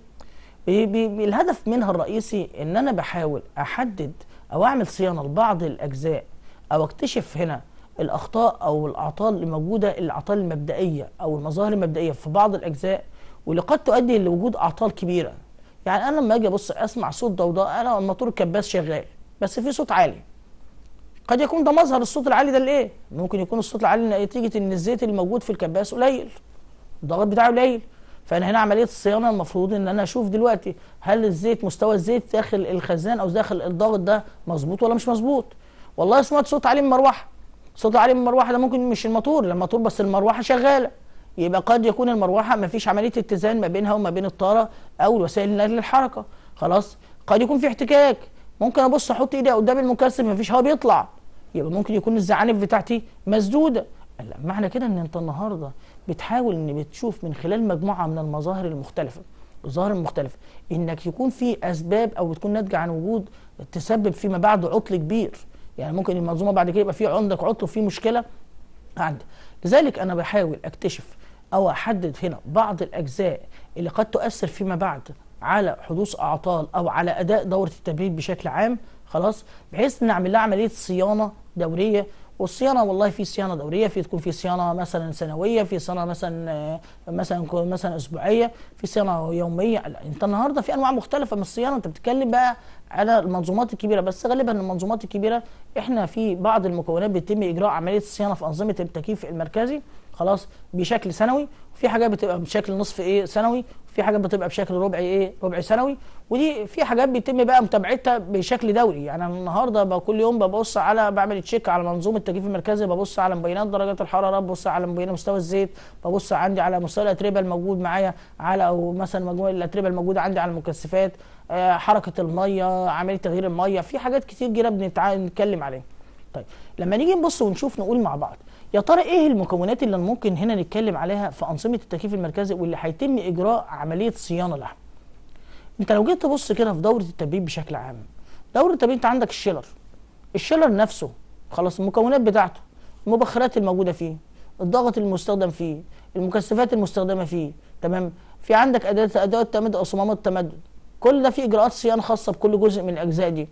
الهدف منها الرئيسي ان انا بحاول احدد او اعمل صيانه لبعض الاجزاء او اكتشف هنا الاخطاء او الاعطال اللي موجوده الاعطال المبدئيه او المظاهر المبدئيه في بعض الاجزاء واللي قد تؤدي لوجود اعطال كبيره يعني انا لما اجي ابص اسمع صوت ضوضاء انا الموتور الكباس شغال بس في صوت عالي قد يكون ده مظهر الصوت العالي ده لايه ممكن يكون الصوت العالي نتيجه ان الزيت الموجود في الكباس قليل الضغط بتاعه قليل فانا هنا عمليه الصيانه المفروض ان انا اشوف دلوقتي هل الزيت مستوى الزيت داخل الخزان او داخل الضغط ده مظبوط ولا مش مظبوط والله سمعت صوت عليه من مروحه صوت عليه من مروحه ده ممكن مش الموتور لا الموتور بس المروحه شغاله يبقى قد يكون المروحه ما فيش عمليه اتزان ما بينها وما بين الطاره او وسائل النقل الحركه خلاص قد يكون في احتكاك ممكن ابص احط ايدي قدام المكثف ما فيش هواء بيطلع يبقى ممكن يكون الزعانف بتاعتي مسدوده لا معنى كده ان انت النهارده بتحاول ان بتشوف من خلال مجموعه من المظاهر المختلفه الظاهر المختلفه انك يكون في اسباب او بتكون ناتجه عن وجود تسبب فيما بعد عطل كبير يعني ممكن المنظومه بعد كده يبقى في عندك عطل في مشكله عندي لذلك انا بحاول اكتشف او احدد هنا بعض الاجزاء اللي قد تؤثر فيما بعد على حدوث اعطال او على اداء دوره التبريد بشكل عام خلاص بحيث نعمل لها عمليه صيانه دوريه والصيانه والله في صيانه دوريه في تكون في صيانه مثلا سنويه في صيانه مثلا مثلا مثلا اسبوعيه في صيانه يوميه انت النهارده في انواع مختلفه من الصيانه انت بتتكلم بقى على المنظومات الكبيره بس غالبا المنظومات الكبيره احنا في بعض المكونات بيتم اجراء عمليه الصيانه في انظمه التكييف المركزي خلاص بشكل سنوي وفي حاجات بتبقى بشكل نصف ايه سنوي وفي حاجات بتبقى بشكل ربع ايه ربع سنوي ودي في حاجات بيتم بقى متابعتها بشكل دوري يعني النهارده كل يوم ببص على بعمل تشيك على منظومه التكييف المركزي ببص على مبينات درجات الحراره ببص على مبينات مستوى الزيت ببص عندي على مستوى الاتربه الموجود معايا على او مثلا مجموع الاتربه الموجوده عندي على المكثفات آه، حركه الميه عمليه تغيير الميه في حاجات كتير جدا بنتكلم عليها طيب لما نيجي نبص ونشوف نقول مع بعض يا ترى ايه المكونات اللي ممكن هنا نتكلم عليها في انظمه التكييف المركزي واللي هيتم اجراء عمليه صيانه لها انت لو جيت تبص كده في دوره التبريد بشكل عام دوره التبريد انت عندك الشيلر الشيلر نفسه خلاص المكونات بتاعته المبخرات الموجوده فيه الضغط المستخدم فيه المكثفات المستخدمه فيه تمام في عندك اداه ادوات تمدد او صمامات تمدد كل ده في اجراءات صيانه خاصه بكل جزء من الاجزاء دي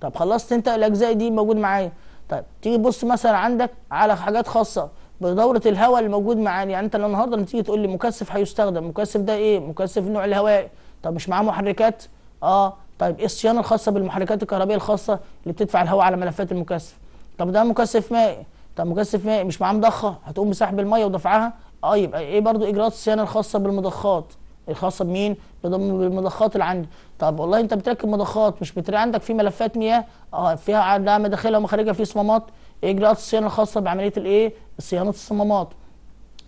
طب خلصت انت الاجزاء دي موجود معايا طيب تيجي تبص مثلا عندك على حاجات خاصه بدوره الهواء اللي موجود معانا يعني انت النهارده لما تيجي تقول لي مكثف هيستخدم مكثف ده ايه مكثف نوع الهواء طب مش معاه محركات اه طيب ايه الصيانه الخاصه بالمحركات الكهربائيه الخاصه اللي بتدفع الهواء على ملفات المكثف طب ده مكثف مائي طب مكثف مائي مش معاه مضخه هتقوم بسحب الميه ودفعها اه يبقى ايه برضو اجراءات الصيانه الخاصه بالمضخات الخاصه بمين؟ بالمضخات اللي عندي طب والله انت بتركب مضخات مش بتري عندك في ملفات مياه اه فيها عندها مداخلها ومخارجها في صمامات ايه اجراءات الصيانه الخاصه بعمليه الايه؟ صيانه الصمامات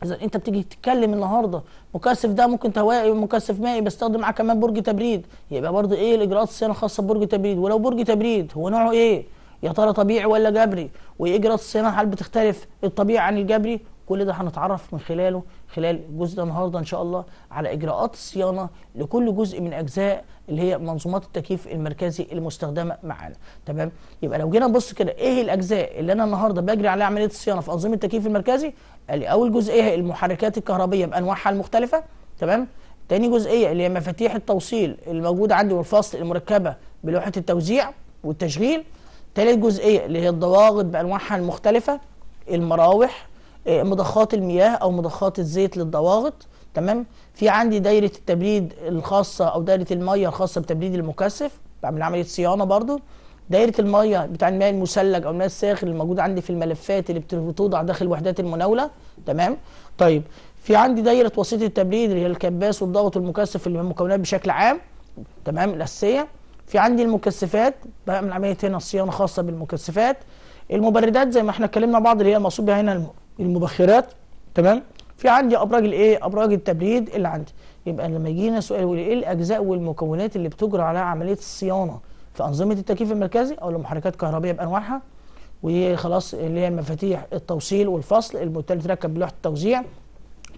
اذا انت بتيجي تتكلم النهارده مكثف ده ممكن هوائي ومكثف مائي بستخدم معاه كمان برج تبريد يبقى برضه ايه الاجراءات الصيانه الخاصه ببرج تبريد ولو برج تبريد هو نوعه ايه؟ يا ترى طبيعي ولا جبري؟ وايه اجراءات الصيانه هل بتختلف الطبيعي عن الجبري كل ده هنتعرف من خلاله خلال جزء النهارده ان شاء الله على اجراءات الصيانه لكل جزء من اجزاء اللي هي منظومات التكييف المركزي المستخدمه معانا تمام يبقى لو جينا نبص كده ايه الاجزاء اللي انا النهارده بجري عليها عمليه الصيانه في انظمه التكييف المركزي اول جزئيه هي المحركات الكهربيه بانواعها المختلفه تمام تاني جزئيه اللي هي مفاتيح التوصيل الموجوده عندي والفصل المركبه بلوحه التوزيع والتشغيل تالت جزئيه اللي هي الضواغط بانواعها المختلفه المراوح آه، مضخات المياه او مضخات الزيت للضواغط تمام في عندي دايره التبريد الخاصه او دايره الميه الخاصه بتبريد المكثف بعمل عمليه صيانه برضو دايره الميه بتاع الماء المثلج او الماء الساخن اللي موجود عندي في الملفات اللي بتوضع داخل وحدات المناوله تمام طيب في عندي دايره وسيط التبريد اللي هي الكباس والضغط والمكثف اللي المكونات بشكل عام تمام الاساسيه في عندي المكثفات بعمل عمليه هنا صيانه خاصه بالمكثفات المبردات زي ما احنا اتكلمنا بعض اللي هي المقصود بها هنا المبخرات تمام في عندي ابراج الايه ابراج التبريد اللي عندي يبقى لما يجينا سؤال يقول ايه الاجزاء والمكونات اللي بتجرى عليها عمليه الصيانه في انظمه التكييف المركزي او المحركات الكهربائيه بانواعها وخلاص اللي هي مفاتيح التوصيل والفصل اللي تركب بلوحه التوزيع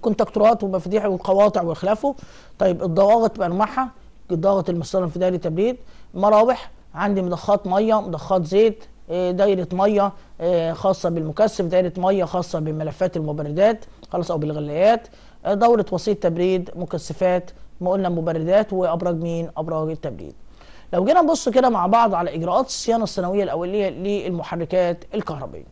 كونتاكتورات ومفاتيح والقواطع وخلافه طيب الضواغط بانواعها الضغط المستخدم في دايره التبريد مراوح عندي مضخات ميه مضخات زيت آه، دايره ميه آه، خاصه بالمكثف دايره ميه خاصه بملفات المبردات خلاص او بالغليات آه، دوره وسيط تبريد مكثفات ما قلنا مبردات وابراج مين ابراج التبريد لو جينا نبص كده مع بعض على اجراءات الصيانه السنويه الاوليه للمحركات الكهربيه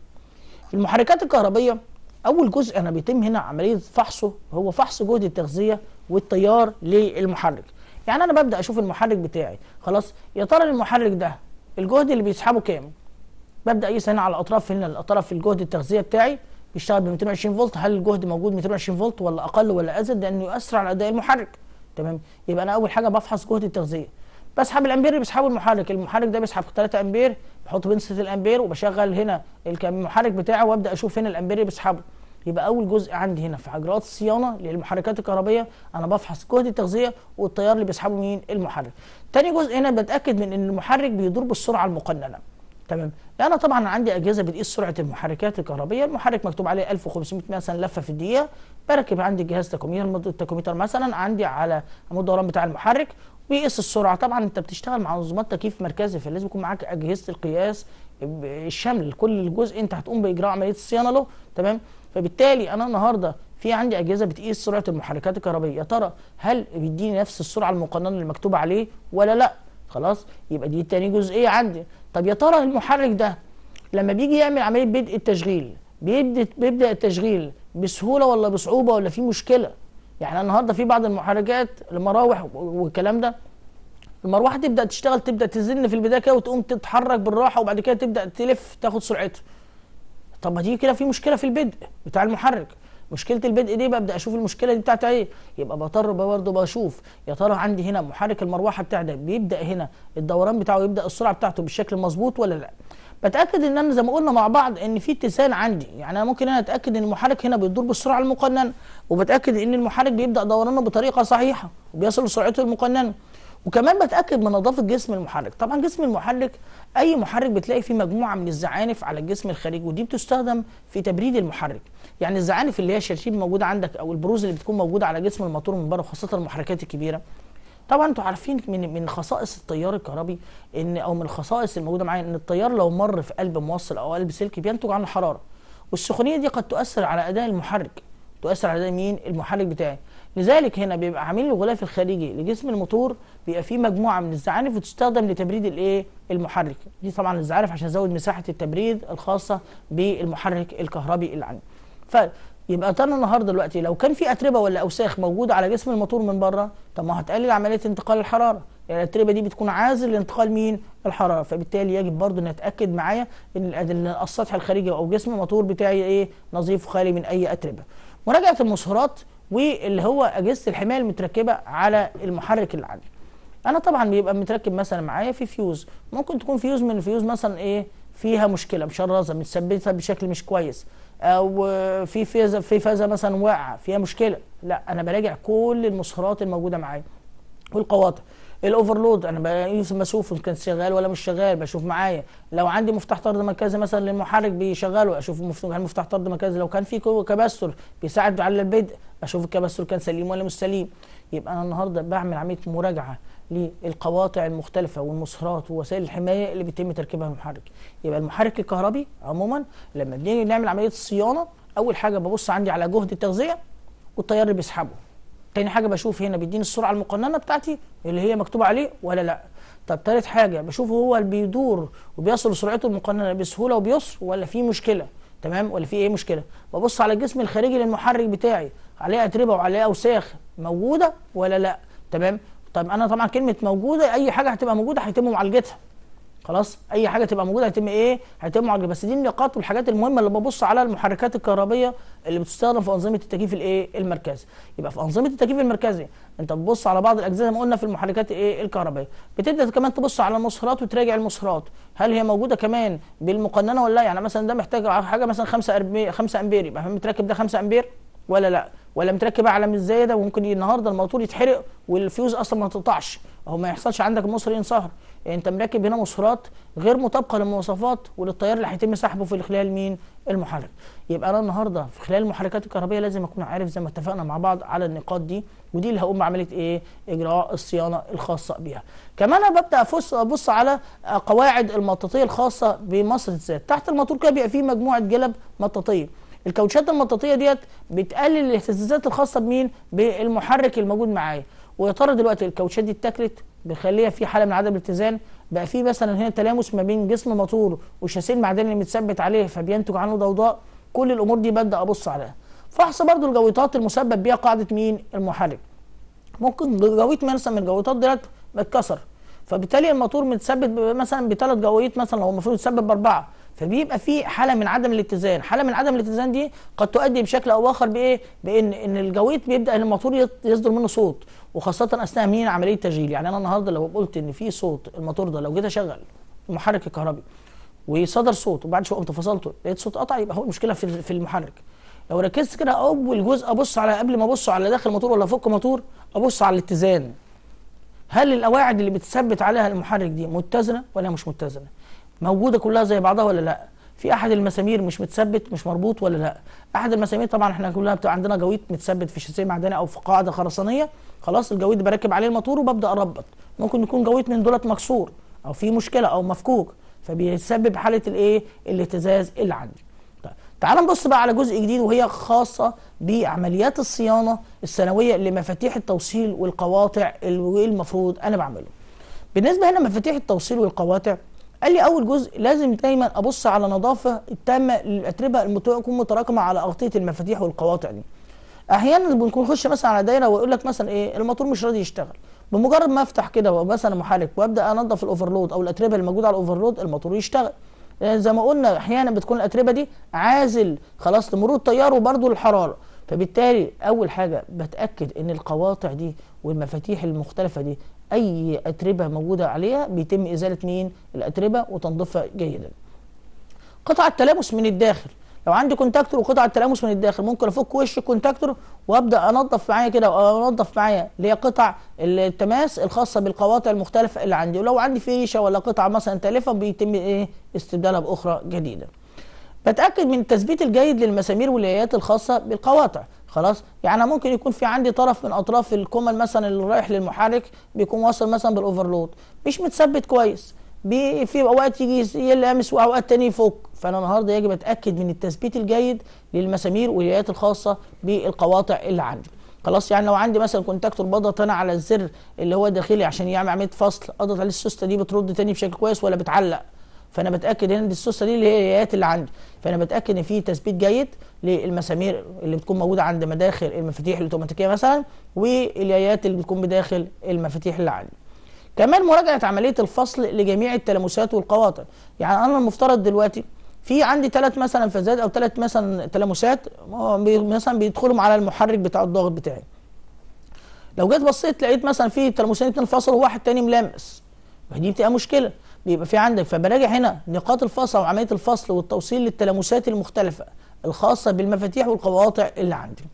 في المحركات الكهربيه اول جزء انا بيتم هنا عمليه فحصه هو فحص جهد التغذيه والتيار للمحرك يعني انا ببدا اشوف المحرك بتاعي خلاص يا ترى المحرك ده الجهد اللي بيسحبه كام ببدا اقيس هنا على الاطراف هنا طرف الجهد التغذيه بتاعي بيشتغل ب 220 فولت هل الجهد موجود 220 فولت ولا اقل ولا ازيد لانه يؤثر على اداء المحرك تمام يبقى انا اول حاجه بفحص جهد التغذيه بسحب الامبير اللي بيسحبه المحرك المحرك ده بيسحب 3 امبير بحط بنسة الامبير وبشغل هنا المحرك بتاعه وابدا اشوف هنا الامبير اللي بيسحبه يبقى اول جزء عندي هنا في اجراءات الصيانه للمحركات الكهربائيه انا بفحص جهد التغذيه والتيار اللي بيسحبه مين المحرك تاني جزء هنا بتاكد من ان المحرك بيدور بالسرعه المقننه تمام انا طبعا عندي اجهزه بتقيس سرعه المحركات الكهربيه المحرك مكتوب عليه 1500 مثلا لفه في الدقيقه بركب عندي جهاز تكوميتر التكوميتر مثلا عندي على عمود الدوران بتاع المحرك بيقيس السرعه طبعا انت بتشتغل مع منظومات تكييف مركزي فلازم يكون معاك اجهزه القياس الشامل كل جزء انت هتقوم باجراء عمليه الصيانه له تمام فبالتالي انا النهارده في عندي اجهزه بتقيس سرعه المحركات الكهربائيه يا ترى هل بيديني نفس السرعه المقننه اللي مكتوب عليه ولا لا خلاص يبقى دي تاني جزئيه عندي طب يا ترى المحرك ده لما بيجي يعمل عمليه بدء التشغيل بيبدا التشغيل بسهوله ولا بصعوبه ولا في مشكله يعني النهارده في بعض المحركات المراوح والكلام ده المروحه تبدا تشتغل تبدا تزن في البدايه كده وتقوم تتحرك بالراحه وبعد كده تبدا تلف تاخد سرعتها طب ما دي كده في مشكله في البدء بتاع المحرك مشكله البدء دي ببدا اشوف المشكله دي بتاعته ايه يبقى بضطر برضه بشوف يا ترى عندي هنا محرك المروحه بتاع ده بيبدا هنا الدوران بتاعه يبدا السرعه بتاعته بالشكل المظبوط ولا لا بتاكد ان انا زي ما قلنا مع بعض ان في اتزان عندي يعني انا ممكن انا اتاكد ان المحرك هنا بيدور بالسرعه المقننه وبتاكد ان المحرك بيبدا دورانه بطريقه صحيحه وبيصل لسرعته المقننه وكمان بتاكد من نظافه جسم المحرك طبعا جسم المحرك اي محرك بتلاقي فيه مجموعه من الزعانف على الجسم الخارجي ودي بتستخدم في تبريد المحرك يعني الزعانف اللي هي الشرشيب موجوده عندك او البروز اللي بتكون موجوده على جسم الموتور من بره وخاصه المحركات الكبيره طبعا انتوا عارفين من من خصائص التيار الكهربي ان او من الخصائص الموجوده معايا ان التيار لو مر في قلب موصل او قلب سلك بينتج عنه حراره والسخونيه دي قد تؤثر على اداء المحرك تؤثر على اداء مين المحرك بتاعي لذلك هنا بيبقى عامل الغلاف الخارجي لجسم الموتور بيبقى فيه مجموعه من الزعانف وتستخدم لتبريد الايه المحرك دي طبعا الزعانف عشان ازود مساحه التبريد الخاصه بالمحرك الكهربي اللي عندي فيبقى ترى النهارده دلوقتي لو كان في اتربه ولا اوساخ موجوده على جسم الموتور من بره طب ما هتقلل عمليه انتقال الحراره يعني الاتربه دي بتكون عازل لانتقال مين الحراره فبالتالي يجب برضو اتاكد معايا ان السطح الخارجي او جسم الموتور بتاعي ايه نظيف وخالي من اي اتربه مراجعه المصهرات واللي هو اجهزه الحمايه المتركبه على المحرك اللي عندي انا طبعا بيبقى متركب مثلا معايا في فيوز ممكن تكون فيوز من الفيوز مثلا ايه فيها مشكله مشرزه متثبته بشكل مش كويس او في فيزا في فازه مثلا واقعه فيها مشكله لا انا براجع كل المسخرات الموجوده معايا والقواطع الاوفرلود انا بشوف ان كان شغال ولا مش شغال بشوف معايا لو عندي مفتاح طرد مركزي مثلا للمحرك بيشغله اشوف مفتاح طرد مركزي لو كان في كباستور بيساعد على البدء اشوف الكباستور كان سليم ولا مش سليم يبقى انا النهارده بعمل عمليه مراجعه للقواطع المختلفة والمصهرات ووسائل الحماية اللي بيتم تركيبها المحرك يبقى المحرك الكهربي عموما لما بنيجي نعمل عملية الصيانة أول حاجة ببص عندي على جهد التغذية والتيار اللي بيسحبه تاني حاجة بشوف هنا بيديني السرعة المقننة بتاعتي اللي هي مكتوب عليه ولا لأ طب تالت حاجة بشوف هو اللي بيدور وبيصل لسرعته المقننة بسهولة وبيسر ولا في مشكلة تمام ولا في ايه مشكله ببص على الجسم الخارجي للمحرك بتاعي عليه اتربه وعليه اوساخ موجوده ولا لا تمام طيب انا طبعا كلمه موجوده اي حاجه هتبقى موجوده هيتم معالجتها خلاص اي حاجه تبقى موجوده هيتم ايه هيتم معالجتها بس دي النقاط والحاجات المهمه اللي ببص على المحركات الكهربيه اللي بتستخدم في انظمه التكييف الايه المركزي يبقى في انظمه التكييف المركزي انت بتبص على بعض الاجزاء زي ما قلنا في المحركات ايه الكهربائيه بتبدا كمان تبص على المصهرات وتراجع المصهرات هل هي موجوده كمان بالمقننه ولا لا يعني مثلا ده محتاج حاجه مثلا 5 5 امبير يبقى متركب ده 5 امبير ولا لا ولا متركب اعلى من زي ده وممكن النهارده الموتور يتحرق والفيوز اصلا ما تقطعش او ما يحصلش عندك مصر ينصهر انت مركب هنا مصرات غير مطابقه للمواصفات وللتيار اللي هيتم سحبه في خلال مين المحرك يبقى انا النهارده في خلال المحركات الكهربائيه لازم اكون عارف زي ما اتفقنا مع بعض على النقاط دي ودي اللي هقوم بعمليه ايه اجراء الصيانه الخاصه بيها كمان انا ببدا افص ابص على قواعد المطاطيه الخاصه بمصر ذات تحت الموتور كده بيبقى فيه مجموعه جلب مطاطيه الكاوتشات المطاطيه ديت بتقلل الاهتزازات الخاصه بمين بالمحرك الموجود معايا ويا ترى دلوقتي الكاوتشات دي اتاكلت بيخليها في حاله من عدم الاتزان بقى في مثلا هنا تلامس ما بين جسم الموتور والشاسيه المعدني اللي متثبت عليه فبينتج عنه ضوضاء كل الامور دي ببدا ابص عليها فحص برضو الجويطات المسبب بيها قاعده مين المحرك ممكن جويط مثلا من الجويطات ديت اتكسر فبالتالي الموتور متثبت مثلا بثلاث جويط مثلا هو المفروض يتثبت باربعه فبيبقى في حاله من عدم الاتزان حاله من عدم الاتزان دي قد تؤدي بشكل او باخر بايه بان ان الجويت بيبدا ان الموتور يصدر منه صوت وخاصه اثناء من عمليه تشغيل يعني انا النهارده لو قلت ان في صوت الموتور ده لو جيت اشغل المحرك الكهربي وصدر صوت وبعد شويه قمت فصلته لقيت صوت قطع يبقى هو المشكله في في المحرك لو ركزت كده اول جزء ابص على قبل ما ابص على داخل الموتور ولا فك موتور ابص على الاتزان هل القواعد اللي بتثبت عليها المحرك دي متزنه ولا مش متزنه موجوده كلها زي بعضها ولا لا في احد المسامير مش متثبت مش مربوط ولا لا احد المسامير طبعا احنا كلها بتبقى عندنا جويت متثبت في شاسيه معدني او في قاعده خرسانيه خلاص الجويت بركب عليه الماتور وببدا اربط ممكن يكون جويت من دولت مكسور او في مشكله او مفكوك فبيسبب حاله الايه الاهتزاز اللي عندي طيب تعال نبص بقى على جزء جديد وهي خاصه بعمليات الصيانه السنويه لمفاتيح التوصيل والقواطع اللي المفروض انا بعمله بالنسبه هنا مفاتيح التوصيل والقواطع قال لي اول جزء لازم دايما ابص على نظافه التامه للاتربه المتكون متراكمه على اغطيه المفاتيح والقواطع دي احيانا بنخش مثلا على دايره ويقول لك مثلا ايه الموتور مش راضي يشتغل بمجرد ما افتح كده مثلا محرك وابدا انظف الاوفرلود او الاتربه الموجوده على الاوفرلود الموتور يشتغل آه، زي ما قلنا احيانا بتكون الاتربه دي عازل خلاص لمرور التيار وبرده الحراره فبالتالي اول حاجه بتاكد ان القواطع دي والمفاتيح المختلفه دي اي اتربه موجوده عليها بيتم ازاله مين الاتربه وتنظيفها جيدا قطع التلامس من الداخل لو عندي كونتاكتور وقطع التلامس من الداخل ممكن افك وش الكونتاكتور وابدا انظف معايا كده وانظف معايا اللي هي قطع التماس الخاصه بالقواطع المختلفه اللي عندي ولو عندي فيشه ولا قطعه مثلا تالفه بيتم ايه استبدالها باخرى جديده بتاكد من التثبيت الجيد للمسامير والولايات الخاصه بالقواطع خلاص يعني ممكن يكون في عندي طرف من اطراف الكمل مثلا اللي رايح للمحرك بيكون واصل مثلا بالاوفرلود مش متثبت كويس في اوقات يجي يلامس واوقات تاني يفك فانا النهارده يجب اتاكد من التثبيت الجيد للمسامير والولايات الخاصه بالقواطع اللي عندي خلاص يعني لو عندي مثلا كونتاكتور بضغط انا على الزر اللي هو داخلي عشان يعمل عمليه فصل اضغط عليه السوسته دي بترد تاني بشكل كويس ولا بتعلق فانا بتاكد ان السوسته دي اللي هي الولايات اللي عندي فانا متاكد ان في تثبيت جيد للمسامير اللي بتكون موجوده عند مداخل المفاتيح الاوتوماتيكيه مثلا واليايات اللي بتكون بداخل المفاتيح اللي عندي كمان مراجعه عمليه الفصل لجميع التلامسات والقواطع يعني انا المفترض دلوقتي في عندي ثلاث مثلا فازات او ثلاث مثلا تلامسات مثلا بيدخلهم على المحرك بتاع الضغط بتاعي لو جيت بصيت لقيت مثلا في تلامسين اتنين فاصل وواحد تاني ملامس دي بتبقى مشكله بيبقى في عندك فبراجع هنا نقاط الفصل وعمليه الفصل والتوصيل للتلامسات المختلفه الخاصه بالمفاتيح والقواطع اللي عندي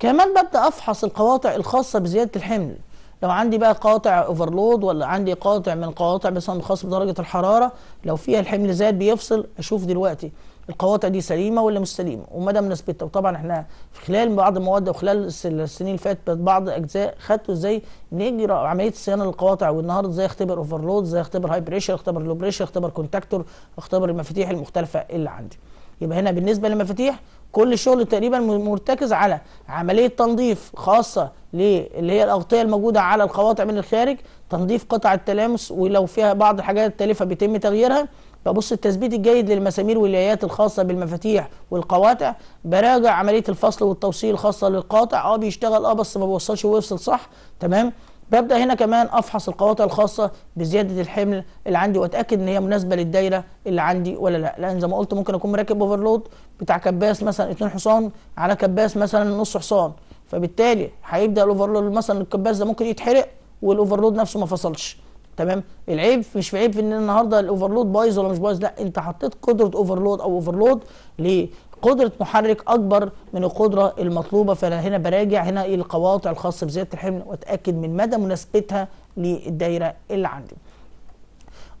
كمان ببدا افحص القواطع الخاصه بزياده الحمل لو عندي بقى قاطع اوفرلود ولا عندي قاطع من القواطع مثلا خاص بدرجه الحراره لو فيها الحمل زاد بيفصل اشوف دلوقتي القواطع دي سليمه ولا مش سليمه ومدى مناسبتها وطبعا احنا في خلال بعض المواد وخلال السنين اللي فاتت بعض اجزاء خدتوا ازاي نجري عمليه الصيانه للقواطع والنهارده ازاي اختبر اوفرلود ازاي اختبر هاي بريشر اختبر لو بريشر اختبر كونتاكتور اختبر المفاتيح المختلفه اللي عندي يبقى هنا بالنسبه للمفاتيح كل الشغل تقريبا مرتكز على عمليه تنظيف خاصه اللي هي الاغطيه الموجوده على القواطع من الخارج تنظيف قطع التلامس ولو فيها بعض الحاجات التالفه بيتم تغييرها ببص التثبيت الجيد للمسامير والولايات الخاصة بالمفاتيح والقواطع براجع عملية الفصل والتوصيل الخاصة للقاطع اه بيشتغل اه بس ما بوصلش ويفصل صح تمام ببدأ هنا كمان أفحص القواطع الخاصة بزيادة الحمل اللي عندي وأتأكد إن هي مناسبة للدايرة اللي عندي ولا لا لأن زي ما قلت ممكن أكون مركب أوفرلود بتاع كباس مثلا اتنين حصان على كباس مثلا نص حصان فبالتالي هيبدأ الأوفرلود مثلا الكباس ده ممكن يتحرق والأوفرلود نفسه ما فصلش تمام العيب مش في عيب في ان النهارده الاوفرلود بايظ ولا مش بايظ لا انت حطيت قدره اوفرلود او اوفرلود لقدره محرك اكبر من القدره المطلوبه فانا هنا براجع هنا ايه القواطع الخاصه بزياده الحمل واتاكد من مدى مناسبتها للدايره اللي عندي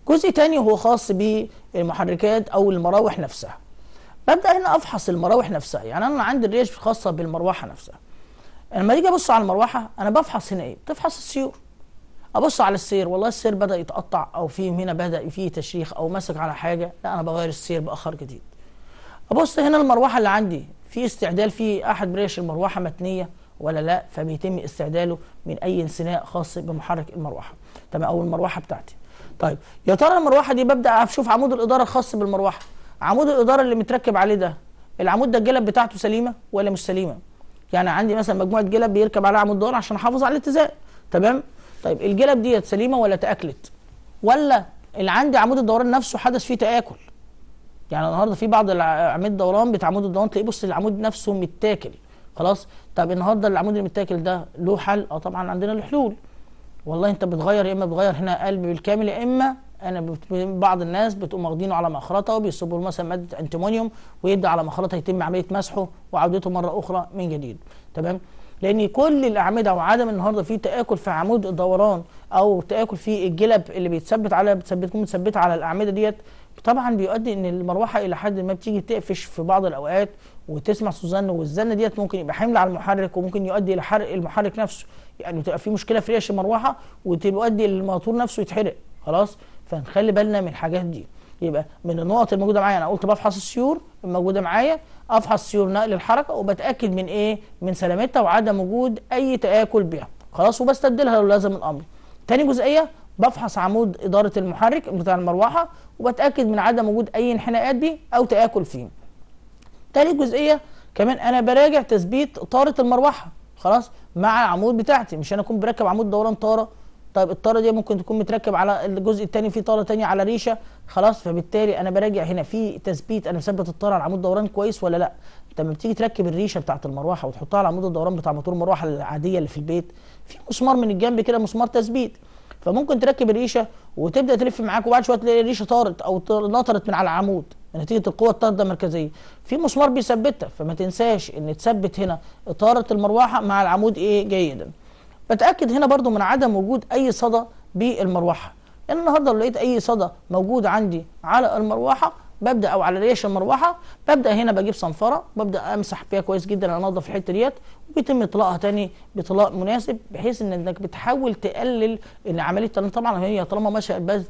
جزء تاني هو خاص بالمحركات او المراوح نفسها ببدا هنا افحص المراوح نفسها يعني انا عندي الريش خاصه بالمروحه نفسها لما اجي ابص على المروحه انا بفحص هنا ايه بتفحص السيور ابص على السير والله السير بدا يتقطع او في هنا بدا فيه تشريخ او ماسك على حاجه لا انا بغير السير باخر جديد ابص هنا المروحه اللي عندي في استعدال في احد بريش المروحه متنيه ولا لا فبيتم استعداله من اي انسناء خاص بمحرك المروحه تمام او المروحه بتاعتي طيب يا ترى المروحه دي ببدا اشوف عمود الاداره الخاص بالمروحه عمود الاداره اللي متركب عليه ده العمود ده الجلب بتاعته سليمه ولا مش سليمه يعني عندي مثلا مجموعه جلب بيركب عليها عمود دار عشان احافظ على الاتزان تمام طيب الجلد ديت سليمه ولا تاكلت ولا اللي عندي عمود الدوران نفسه حدث فيه تاكل يعني النهارده في بعض عمود الدوران بتاع عمود الدوران تلاقيه بص العمود نفسه متاكل خلاص طب النهارده العمود اللي متاكل ده له حل اه طبعا عندنا الحلول والله انت بتغير يا اما بتغير هنا قلب بالكامل يا اما انا بعض الناس بتقوم واخدينه على مخرطه وبيصبوا مثلا ماده انتيمونيوم ويبدا على مخرطه يتم عمليه مسحه وعودته مره اخرى من جديد تمام لان كل الاعمده وعدم النهارده في تاكل في عمود الدوران او تاكل في الجلب اللي بيتثبت على بتكون متثبته على الاعمده ديت طبعا بيؤدي ان المروحه الى حد ما بتيجي تقفش في بعض الاوقات وتسمع سوزان والزنه ديت ممكن يبقى حمل على المحرك وممكن يؤدي الى حرق المحرك نفسه يعني تبقى في مشكله في ريش المروحه وتؤدي الموتور نفسه يتحرق خلاص فنخلي بالنا من الحاجات دي يبقى من النقط الموجوده معايا انا قلت بفحص السيور الموجوده معايا افحص سيور نقل الحركه وبتاكد من ايه من سلامتها وعدم وجود اي تاكل بها خلاص وبستبدلها لو لازم الامر تاني جزئيه بفحص عمود اداره المحرك بتاع المروحه وبتاكد من عدم وجود اي انحناءات دي او تاكل فيه تالت جزئيه كمان انا براجع تثبيت طاره المروحه خلاص مع العمود بتاعتي مش انا اكون بركب عمود دوران طاره طيب الطاره دي ممكن تكون متركب على الجزء الثاني في طاره ثانيه على ريشه خلاص فبالتالي انا براجع هنا في تثبيت انا مثبت الطاره على العمود دوران كويس ولا لا انت لما بتيجي تركب الريشه بتاعه المروحه وتحطها على عمود الدوران بتاع موتور المروحه العاديه اللي في البيت في مسمار من الجنب كده مسمار تثبيت فممكن تركب الريشه وتبدا تلف معاك وبعد شويه تلاقي الريشه طارت او نطرت من على العمود نتيجه القوه الطارده المركزيه في مسمار بيثبتها فما تنساش ان تثبت هنا اطاره المروحه مع العمود ايه جيدا بتاكد هنا برضو من عدم وجود اي صدى بالمروحه لان النهارده لو لقيت اي صدى موجود عندي على المروحه ببدا او على ريش المروحه ببدا هنا بجيب صنفره ببدا امسح بيها كويس جدا انضف الحته ديت وبيتم اطلاقها تاني بطلاق مناسب بحيث ان انك بتحاول تقلل ان عمليه طبعا هي طالما ماشيه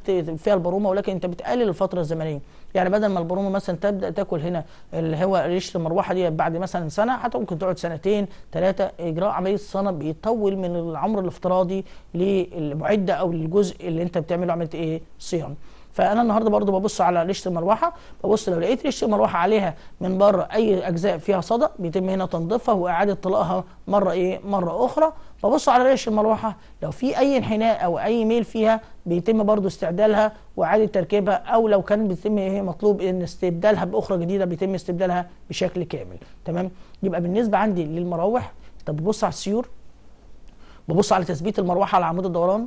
فيها البرومه ولكن انت بتقلل الفتره الزمنيه يعني بدل ما البرومه مثلا تبدا تاكل هنا اللي هو ريشه المروحه دي بعد مثلا سنه حتى ممكن تقعد سنتين ثلاثه اجراء عمليه الصنع بيطول من العمر الافتراضي للمعده او للجزء اللي انت بتعمله عمليه ايه صيانه فانا النهارده برضو ببص على ريشه المروحه ببص لو لقيت ريشه المروحه عليها من بره اي اجزاء فيها صدى بيتم هنا تنظيفها واعاده طلاقها مره ايه مره اخرى ببص على ريشه المروحه لو في اي انحناء او اي ميل فيها بيتم برضو استعدالها واعاده تركيبها او لو كان بيتم ايه مطلوب ان استبدالها باخرى جديده بيتم استبدالها بشكل كامل تمام يبقى بالنسبه عندي للمراوح طب ببص على السيور ببص على تثبيت المروحه على عمود الدوران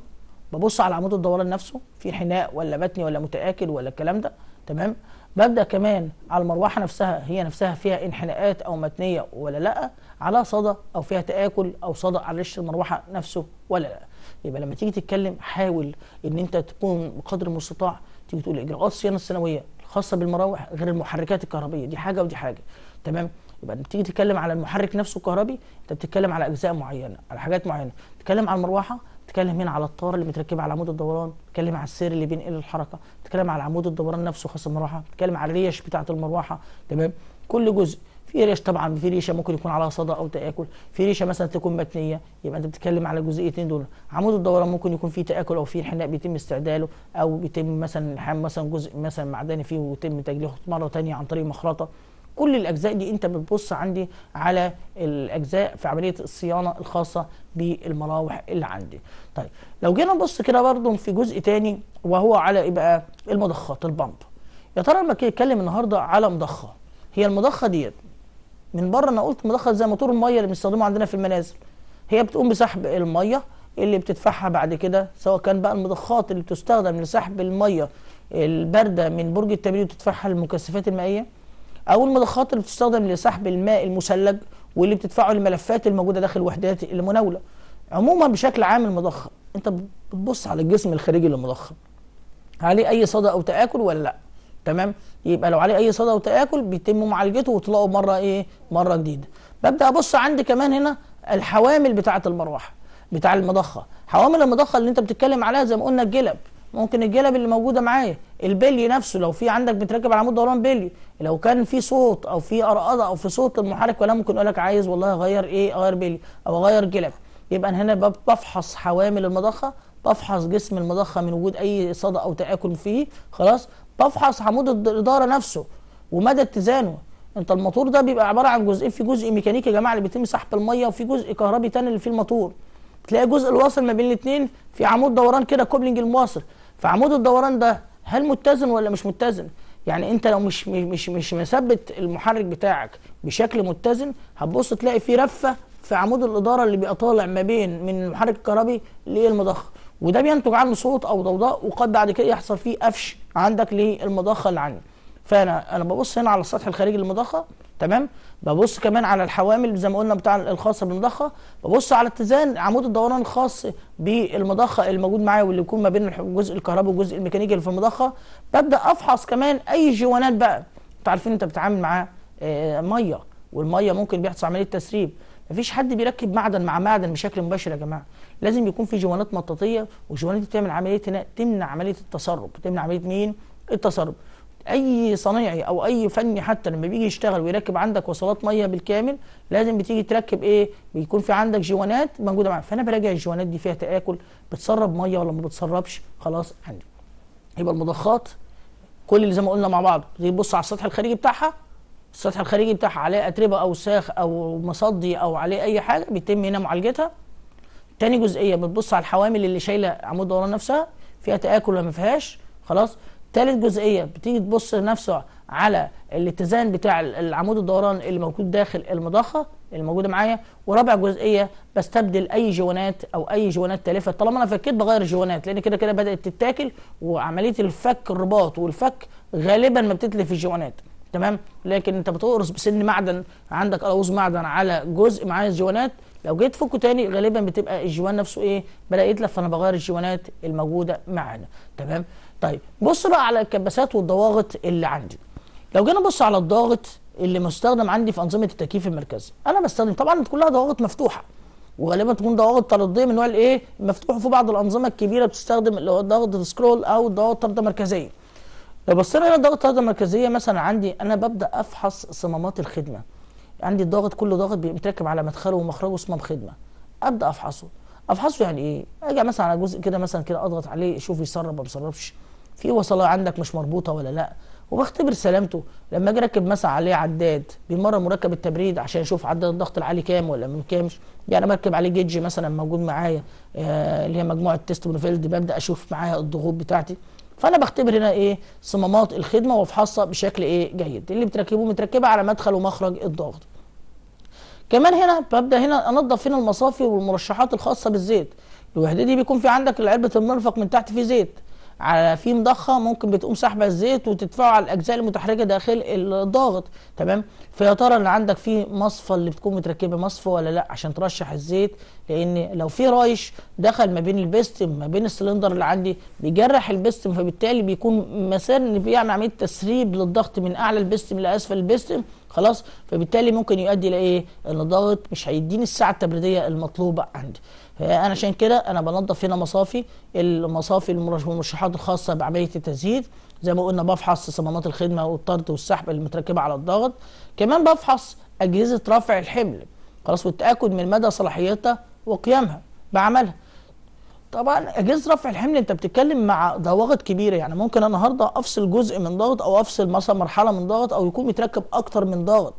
ببص على عمود الدوران نفسه في حناء ولا بطني ولا متآكل ولا الكلام ده تمام ببدا كمان على المروحه نفسها هي نفسها فيها انحناءات او متنيه ولا لا على صدى او فيها تاكل او صدى على رش المروحه نفسه ولا لا يبقى لما تيجي تتكلم حاول ان انت تكون بقدر المستطاع تيجي تقول اجراءات الصيانه السنويه الخاصه بالمراوح غير المحركات الكهربيه دي حاجه ودي حاجه تمام يبقى لما تيجي تتكلم على المحرك نفسه الكهربي انت بتتكلم على اجزاء معينه على حاجات معينه تتكلم على المروحه بتتكلم هنا على الطار اللي متركب على عمود الدوران بتتكلم على السير اللي بينقل الحركه بتتكلم على عمود الدوران نفسه خاص المروحه بتتكلم على الريش بتاعه المروحه تمام كل جزء في ريش طبعا في ريشه ممكن يكون عليها صدى او تاكل في ريشه مثلا تكون متنيه يبقى انت بتتكلم على الجزئيتين دول عمود الدوران ممكن يكون فيه تاكل او فيه انحناء بيتم استعداله او بيتم مثلا مثلا جزء مثلا معدني فيه ويتم تجليخه مره ثانيه عن طريق مخرطه كل الاجزاء دي انت بتبص عندي على الاجزاء في عمليه الصيانه الخاصه بالمراوح اللي عندي طيب لو جينا نبص كده برضو في جزء تاني وهو على ايه بقى المضخات البامب يا ترى لما اتكلم النهارده على مضخه هي المضخه ديت من بره انا قلت مضخه زي موتور الميه اللي بنستخدمه عندنا في المنازل هي بتقوم بسحب الميه اللي بتدفعها بعد كده سواء كان بقى المضخات اللي بتستخدم لسحب الميه البارده من برج التبريد وتدفعها للمكثفات المائيه او المضخات اللي بتستخدم لسحب الماء المثلج واللي بتدفعه الملفات الموجوده داخل وحدات المناوله عموما بشكل عام المضخه انت بتبص على الجسم الخارجي للمضخه عليه اي صدى او تاكل ولا لا تمام يبقى لو عليه اي صدى او تاكل بيتم معالجته وطلاقه مره ايه مره جديده ببدا ابص عندي كمان هنا الحوامل بتاعه المروحه بتاع المضخه حوامل المضخه اللي انت بتتكلم عليها زي ما قلنا الجلب ممكن الجلب اللي موجوده معايا البلي نفسه لو في عندك بتركب على عمود دوران بلي لو كان في صوت او في ارقده او في صوت المحرك ولا ممكن اقول لك عايز والله اغير ايه اغير بلي او اغير جلب يبقى انا هنا بفحص حوامل المضخه بفحص جسم المضخه من وجود اي صدى او تاكل فيه خلاص بفحص عمود الاداره نفسه ومدى اتزانه انت الموتور ده بيبقى عباره عن جزئين في جزء ميكانيكي يا جماعه اللي بيتم سحب الميه وفي جزء كهربي تاني اللي فيه الموتور تلاقي جزء الواصل ما بين الاثنين في عمود دوران كده كوبلنج المواصل فعمود الدوران ده هل متزن ولا مش متزن يعني انت لو مش مش مش مثبت المحرك بتاعك بشكل متزن هتبص تلاقي في رفه في عمود الاداره اللي بيبقى طالع ما بين من المحرك الكهربي للمضخه وده بينتج عنه صوت او ضوضاء وقد بعد كده يحصل فيه قفش عندك للمضخه اللي عندي فانا انا ببص هنا على السطح الخارجي للمضخه تمام ببص كمان على الحوامل زي ما قلنا بتاع الخاصه بالمضخه ببص على اتزان عمود الدوران الخاص بالمضخه الموجود معايا واللي يكون ما بين الجزء الكهربي والجزء الميكانيكي اللي في المضخه ببدا افحص كمان اي جوانات بقى انتوا عارفين انت بتتعامل مع آه، ميه والميه ممكن بيحصل عمليه تسريب مفيش حد بيركب معدن مع معدن بشكل مباشر يا جماعه لازم يكون في جوانات مطاطيه وجوانات دي بتعمل عمليه هنا تمنع عمليه التسرب تمنع عمليه مين التسرب اي صنايعي او اي فني حتى لما بيجي يشتغل ويركب عندك وصلات ميه بالكامل لازم بتيجي تركب ايه بيكون في عندك جوانات موجوده معاك فانا براجع الجوانات دي فيها تاكل بتسرب ميه ولا ما بتسربش خلاص عندي يبقى المضخات كل اللي زي ما قلنا مع بعض زي تبص على السطح الخارجي بتاعها السطح الخارجي بتاعها عليه اتربه او ساخ او مصدي او عليه اي حاجه بيتم هنا معالجتها تاني جزئيه بتبص على الحوامل اللي شايله عمود دوران نفسها فيها تاكل ولا ما فيهاش خلاص تالت جزئيه بتيجي تبص نفسه على الاتزان بتاع العمود الدوران اللي موجود داخل المضخه الموجوده معايا ورابع جزئيه بستبدل اي جوانات او اي جوانات تالفه طالما انا فكيت بغير الجوانات لان كده كده بدات تتاكل وعمليه الفك الرباط والفك غالبا ما بتتلف الجوانات تمام لكن انت بتقرص بسن معدن عندك قروز معدن على جزء معايا الجوانات لو جيت تفكه تاني غالبا بتبقى الجوان نفسه ايه بدا يتلف فانا بغير الجوانات الموجوده معانا تمام طيب بص بقى على الكباسات والضواغط اللي عندي لو جينا نبص على الضاغط اللي مستخدم عندي في انظمه التكييف المركزي انا بستخدم طبعا كلها ضواغط مفتوحه وغالبا تكون ضواغط طرديه من نوع الايه مفتوحه في بعض الانظمه الكبيره بتستخدم اللي هو ضغط سكرول او ضغط طرد مركزيه لو بصينا هنا ضغط طرد مركزيه مثلا عندي انا ببدا افحص صمامات الخدمه عندي الضغط كل ضغط بيتركب على مدخله ومخرجه صمام خدمه ابدا افحصه افحصه يعني ايه اجي مثلا على جزء كده مثلا كده اضغط عليه اشوف يسرب ما بيسربش في وصله عندك مش مربوطه ولا لا وبختبر سلامته لما اجي اركب مثلا عليه عداد بيمرن مركب التبريد عشان اشوف عداد الضغط العالي كام ولا من كامش يعني بركب عليه جيج مثلا موجود معايا آه، اللي هي مجموعه تيست بروفيلد ببدا اشوف معايا الضغوط بتاعتي فانا بختبر هنا ايه صمامات الخدمه وافحصها بشكل ايه جيد اللي بتركبه متركبه على مدخل ومخرج الضغط كمان هنا ببدا هنا انضف هنا المصافي والمرشحات الخاصه بالزيت الوحده دي بيكون في عندك علبه المرفق من تحت فيه زيت على في مضخه ممكن بتقوم سحبه الزيت وتدفعه على الاجزاء المتحركه داخل الضاغط تمام فيا ترى اللي عندك فيه مصفى اللي بتكون متركبه مصفى ولا لا عشان ترشح الزيت لان لو في رايش دخل ما بين البستم ما بين السلندر اللي عندي بيجرح البستم فبالتالي بيكون مسار ان بيعمل عمليه تسريب للضغط من اعلى البستم لاسفل البستم خلاص فبالتالي ممكن يؤدي لايه ان الضغط مش هيديني السعه التبريديه المطلوبه عندي انا عشان كده انا بنظف هنا مصافي المصافي المرشحات الخاصه بعمليه التزييت زي ما قلنا بفحص صمامات الخدمه والطرد والسحب المتركبه على الضغط كمان بفحص اجهزه رفع الحمل خلاص والتاكد من مدى صلاحيتها وقيامها بعملها طبعا اجهزه رفع الحمل انت بتتكلم مع ضواغط كبيره يعني ممكن انا النهارده افصل جزء من ضغط او افصل مثلا مرحله من ضغط او يكون متركب اكتر من ضغط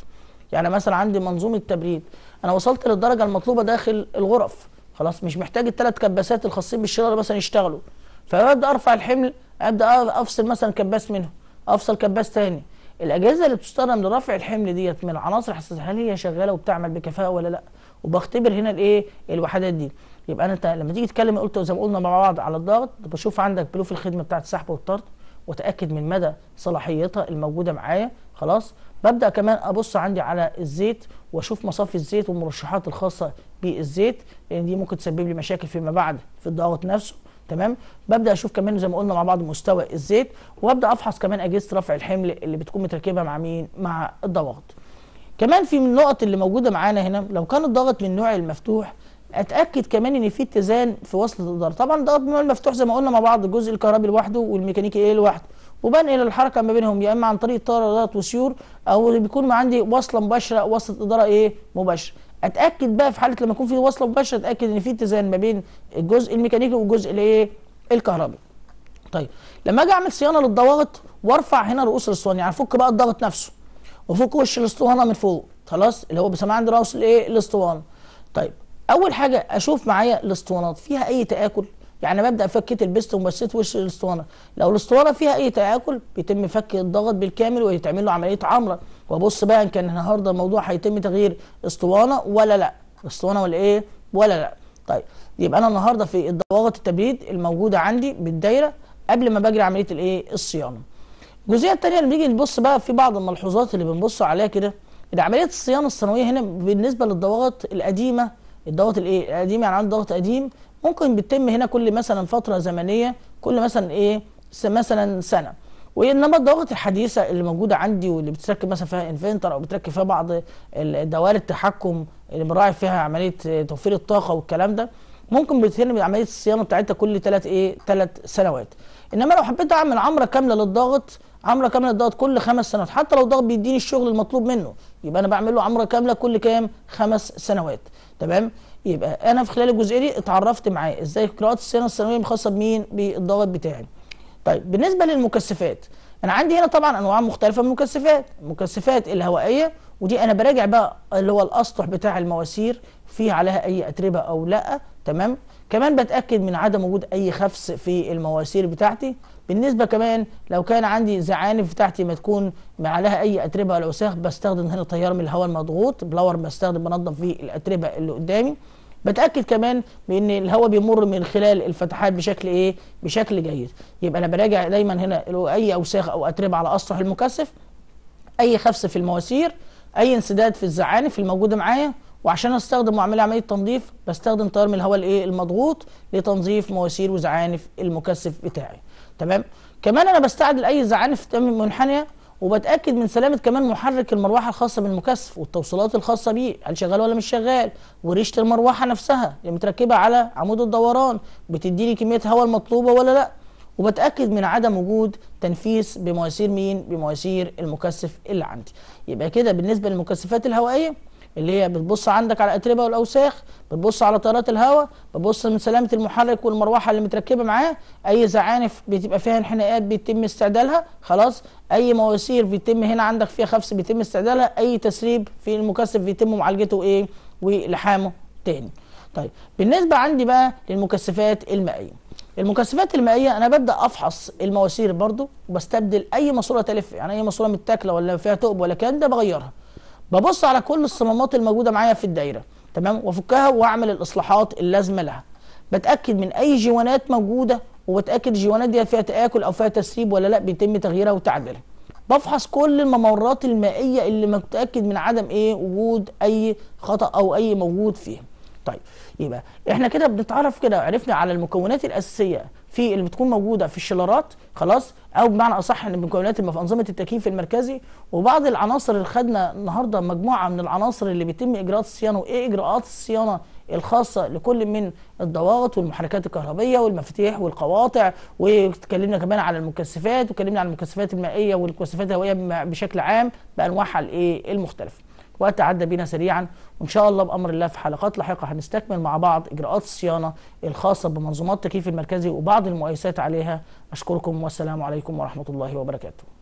يعني مثلا عندي منظومه تبريد انا وصلت للدرجه المطلوبه داخل الغرف خلاص مش محتاج الثلاث كباسات الخاصين بالشراره مثلا يشتغلوا فببدا ارفع الحمل ابدا افصل مثلا كباس منهم افصل كباس ثاني الاجهزه اللي بتستخدم لرفع الحمل ديت من العناصر الحساسه هل هي شغاله وبتعمل بكفاءه ولا لا وبختبر هنا الايه الوحدات دي يبقى انت لما تيجي تتكلم قلت زي ما قلنا مع بعض على الضغط بشوف عندك بلوف الخدمه بتاعت السحب والطرد واتاكد من مدى صلاحيتها الموجوده معايا خلاص ببدا كمان ابص عندي على الزيت واشوف مصافي الزيت والمرشحات الخاصه بالزيت لان دي ممكن تسبب لي مشاكل فيما بعد في الضغط نفسه تمام ببدا اشوف كمان زي ما قلنا مع بعض مستوى الزيت وابدا افحص كمان اجهزه رفع الحمل اللي بتكون متركبه مع مين مع الضغط كمان في من النقط اللي موجوده معانا هنا لو كان الضغط من نوع المفتوح اتاكد كمان ان في اتزان في وصله الاداره طبعا ده مفتوح زي ما قلنا مع بعض الجزء الكهربي لوحده والميكانيكي ايه لوحده وبنقل الحركه ما بينهم يا اما عن طريق طردات وسيور او بيكون عندي وصله مباشره وصله اداره ايه مباشره اتاكد بقى في حاله لما يكون في وصله مباشره اتاكد ان في اتزان ما بين الجزء الميكانيكي والجزء الايه الكهربي طيب لما اجي اعمل صيانه للضواغط وارفع هنا رؤوس الاسطوانه يعني افك بقى الضغط نفسه وافك وش الاسطوانه من فوق خلاص اللي هو بسمع عندي رؤوس الايه الاسطوانه طيب اول حاجه اشوف معايا الاسطوانات فيها اي تاكل يعني ببدا فكيت البست ومسيت وش الاسطوانه لو الاسطوانه فيها اي تاكل بيتم فك الضغط بالكامل ويتعمل له عمليه عمره وابص بقى ان كان النهارده الموضوع هيتم تغيير اسطوانه ولا لا اسطوانه ولا ايه ولا لا طيب يبقى انا النهارده في ضواغط التبريد الموجوده عندي بالدايره قبل ما بجري عمليه الايه الصيانه الجزئيه الثانيه اللي بيجي نبص بقى في بعض الملحوظات اللي بنبص عليها كده عمليه الصيانه السنويه هنا بالنسبه للضواغط القديمه الضغط الايه القديم يعني عندي ضغط قديم ممكن بتتم هنا كل مثلا فتره زمنيه كل مثلا ايه مثلا سنه وانما الضغط الحديثه اللي موجوده عندي واللي بتركب مثلا فيها انفنتر او بتركب فيها بعض الدوائر التحكم اللي بنراعي فيها عمليه توفير الطاقه والكلام ده ممكن بتتم عمليه الصيانه بتاعتها كل ثلاث ايه ثلاث سنوات انما لو حبيت اعمل عمره كامله للضغط عمره كامله دوت كل خمس سنوات حتى لو الضغط بيديني الشغل المطلوب منه يبقى انا بعمل له عمره كامله كل كام خمس سنوات تمام يبقى انا في خلال الجزئيه دي اتعرفت معاه ازاي قراءات السنه الثانويه الخاصه بمين بالضغط بتاعي طيب بالنسبه للمكثفات انا عندي هنا طبعا انواع مختلفه من المكثفات المكثفات الهوائيه ودي انا براجع بقى اللي هو الاسطح بتاع المواسير فيه عليها اي اتربه او لا تمام كمان بتاكد من عدم وجود اي خفس في المواسير بتاعتي بالنسبه كمان لو كان عندي زعانف بتاعتي ما تكون عليها اي اتربه ولا وساخ بستخدم هنا تيار من الهواء المضغوط بلور بستخدم بنظف فيه الاتربه اللي قدامي بتاكد كمان بان الهواء بيمر من خلال الفتحات بشكل ايه بشكل جيد يبقى انا براجع دايما هنا اي اوساخ او اتربه على اسطح المكثف اي خفص في المواسير اي انسداد في الزعانف الموجوده معايا وعشان استخدم واعمل عمليه تنظيف بستخدم طيار من الهواء الايه المضغوط لتنظيف مواسير وزعانف المكثف بتاعي تمام كمان انا بستعد لاي زعانف منحنيه وبتاكد من سلامه كمان محرك المروحه الخاصه بالمكثف والتوصيلات الخاصه بيه هل شغال ولا مش شغال وريشه المروحه نفسها اللي متركبه على عمود الدوران بتديني كميه هواء المطلوبه ولا لا وبتاكد من عدم وجود تنفيس بمواسير مين بمواسير المكثف اللي عندي يبقى كده بالنسبه للمكثفات الهوائيه اللي هي بتبص عندك على الاتربه والاوساخ بتبص على طيارات الهواء بتبص من سلامه المحرك والمروحه اللي متركبه معاه اي زعانف بتبقى فيها انحناءات بيتم استعدالها خلاص اي مواسير بيتم هنا عندك فيها خفص بيتم استعدالها اي تسريب في المكثف بيتم معالجته ايه ولحامه تاني طيب بالنسبه عندي بقى للمكثفات المائيه المكثفات المائيه انا ببدا افحص المواسير برضو وبستبدل اي ماسوره تلف يعني اي ماسوره متاكله ولا فيها ثقب ولا كان ده بغيرها ببص على كل الصمامات الموجوده معايا في الدايره تمام وافكها واعمل الاصلاحات اللازمه لها بتاكد من اي جوانات موجوده وبتاكد الجوانات دي فيها تاكل او فيها تسريب ولا لا بيتم تغييرها وتعديلها بفحص كل الممرات المائيه اللي متاكد من عدم ايه وجود اي خطا او اي موجود فيها طيب يبقى احنا كده بنتعرف كده عرفنا على المكونات الاساسيه في اللي بتكون موجوده في الشلرات خلاص او بمعنى اصح ان مكونات في انظمه التكييف المركزي وبعض العناصر اللي خدنا النهارده مجموعه من العناصر اللي بيتم اجراءات الصيانه وايه اجراءات الصيانه الخاصه لكل من الضواغط والمحركات الكهربيه والمفاتيح والقواطع واتكلمنا كمان على المكثفات واتكلمنا على المكثفات المائيه والمكثفات الهوائيه بشكل عام بانواعها الايه المختلفه وقت عدى بينا سريعا وان شاء الله بامر الله في حلقات لاحقه هنستكمل مع بعض اجراءات الصيانه الخاصه بمنظومات التكييف المركزي وبعض المؤسسات عليها اشكركم والسلام عليكم ورحمه الله وبركاته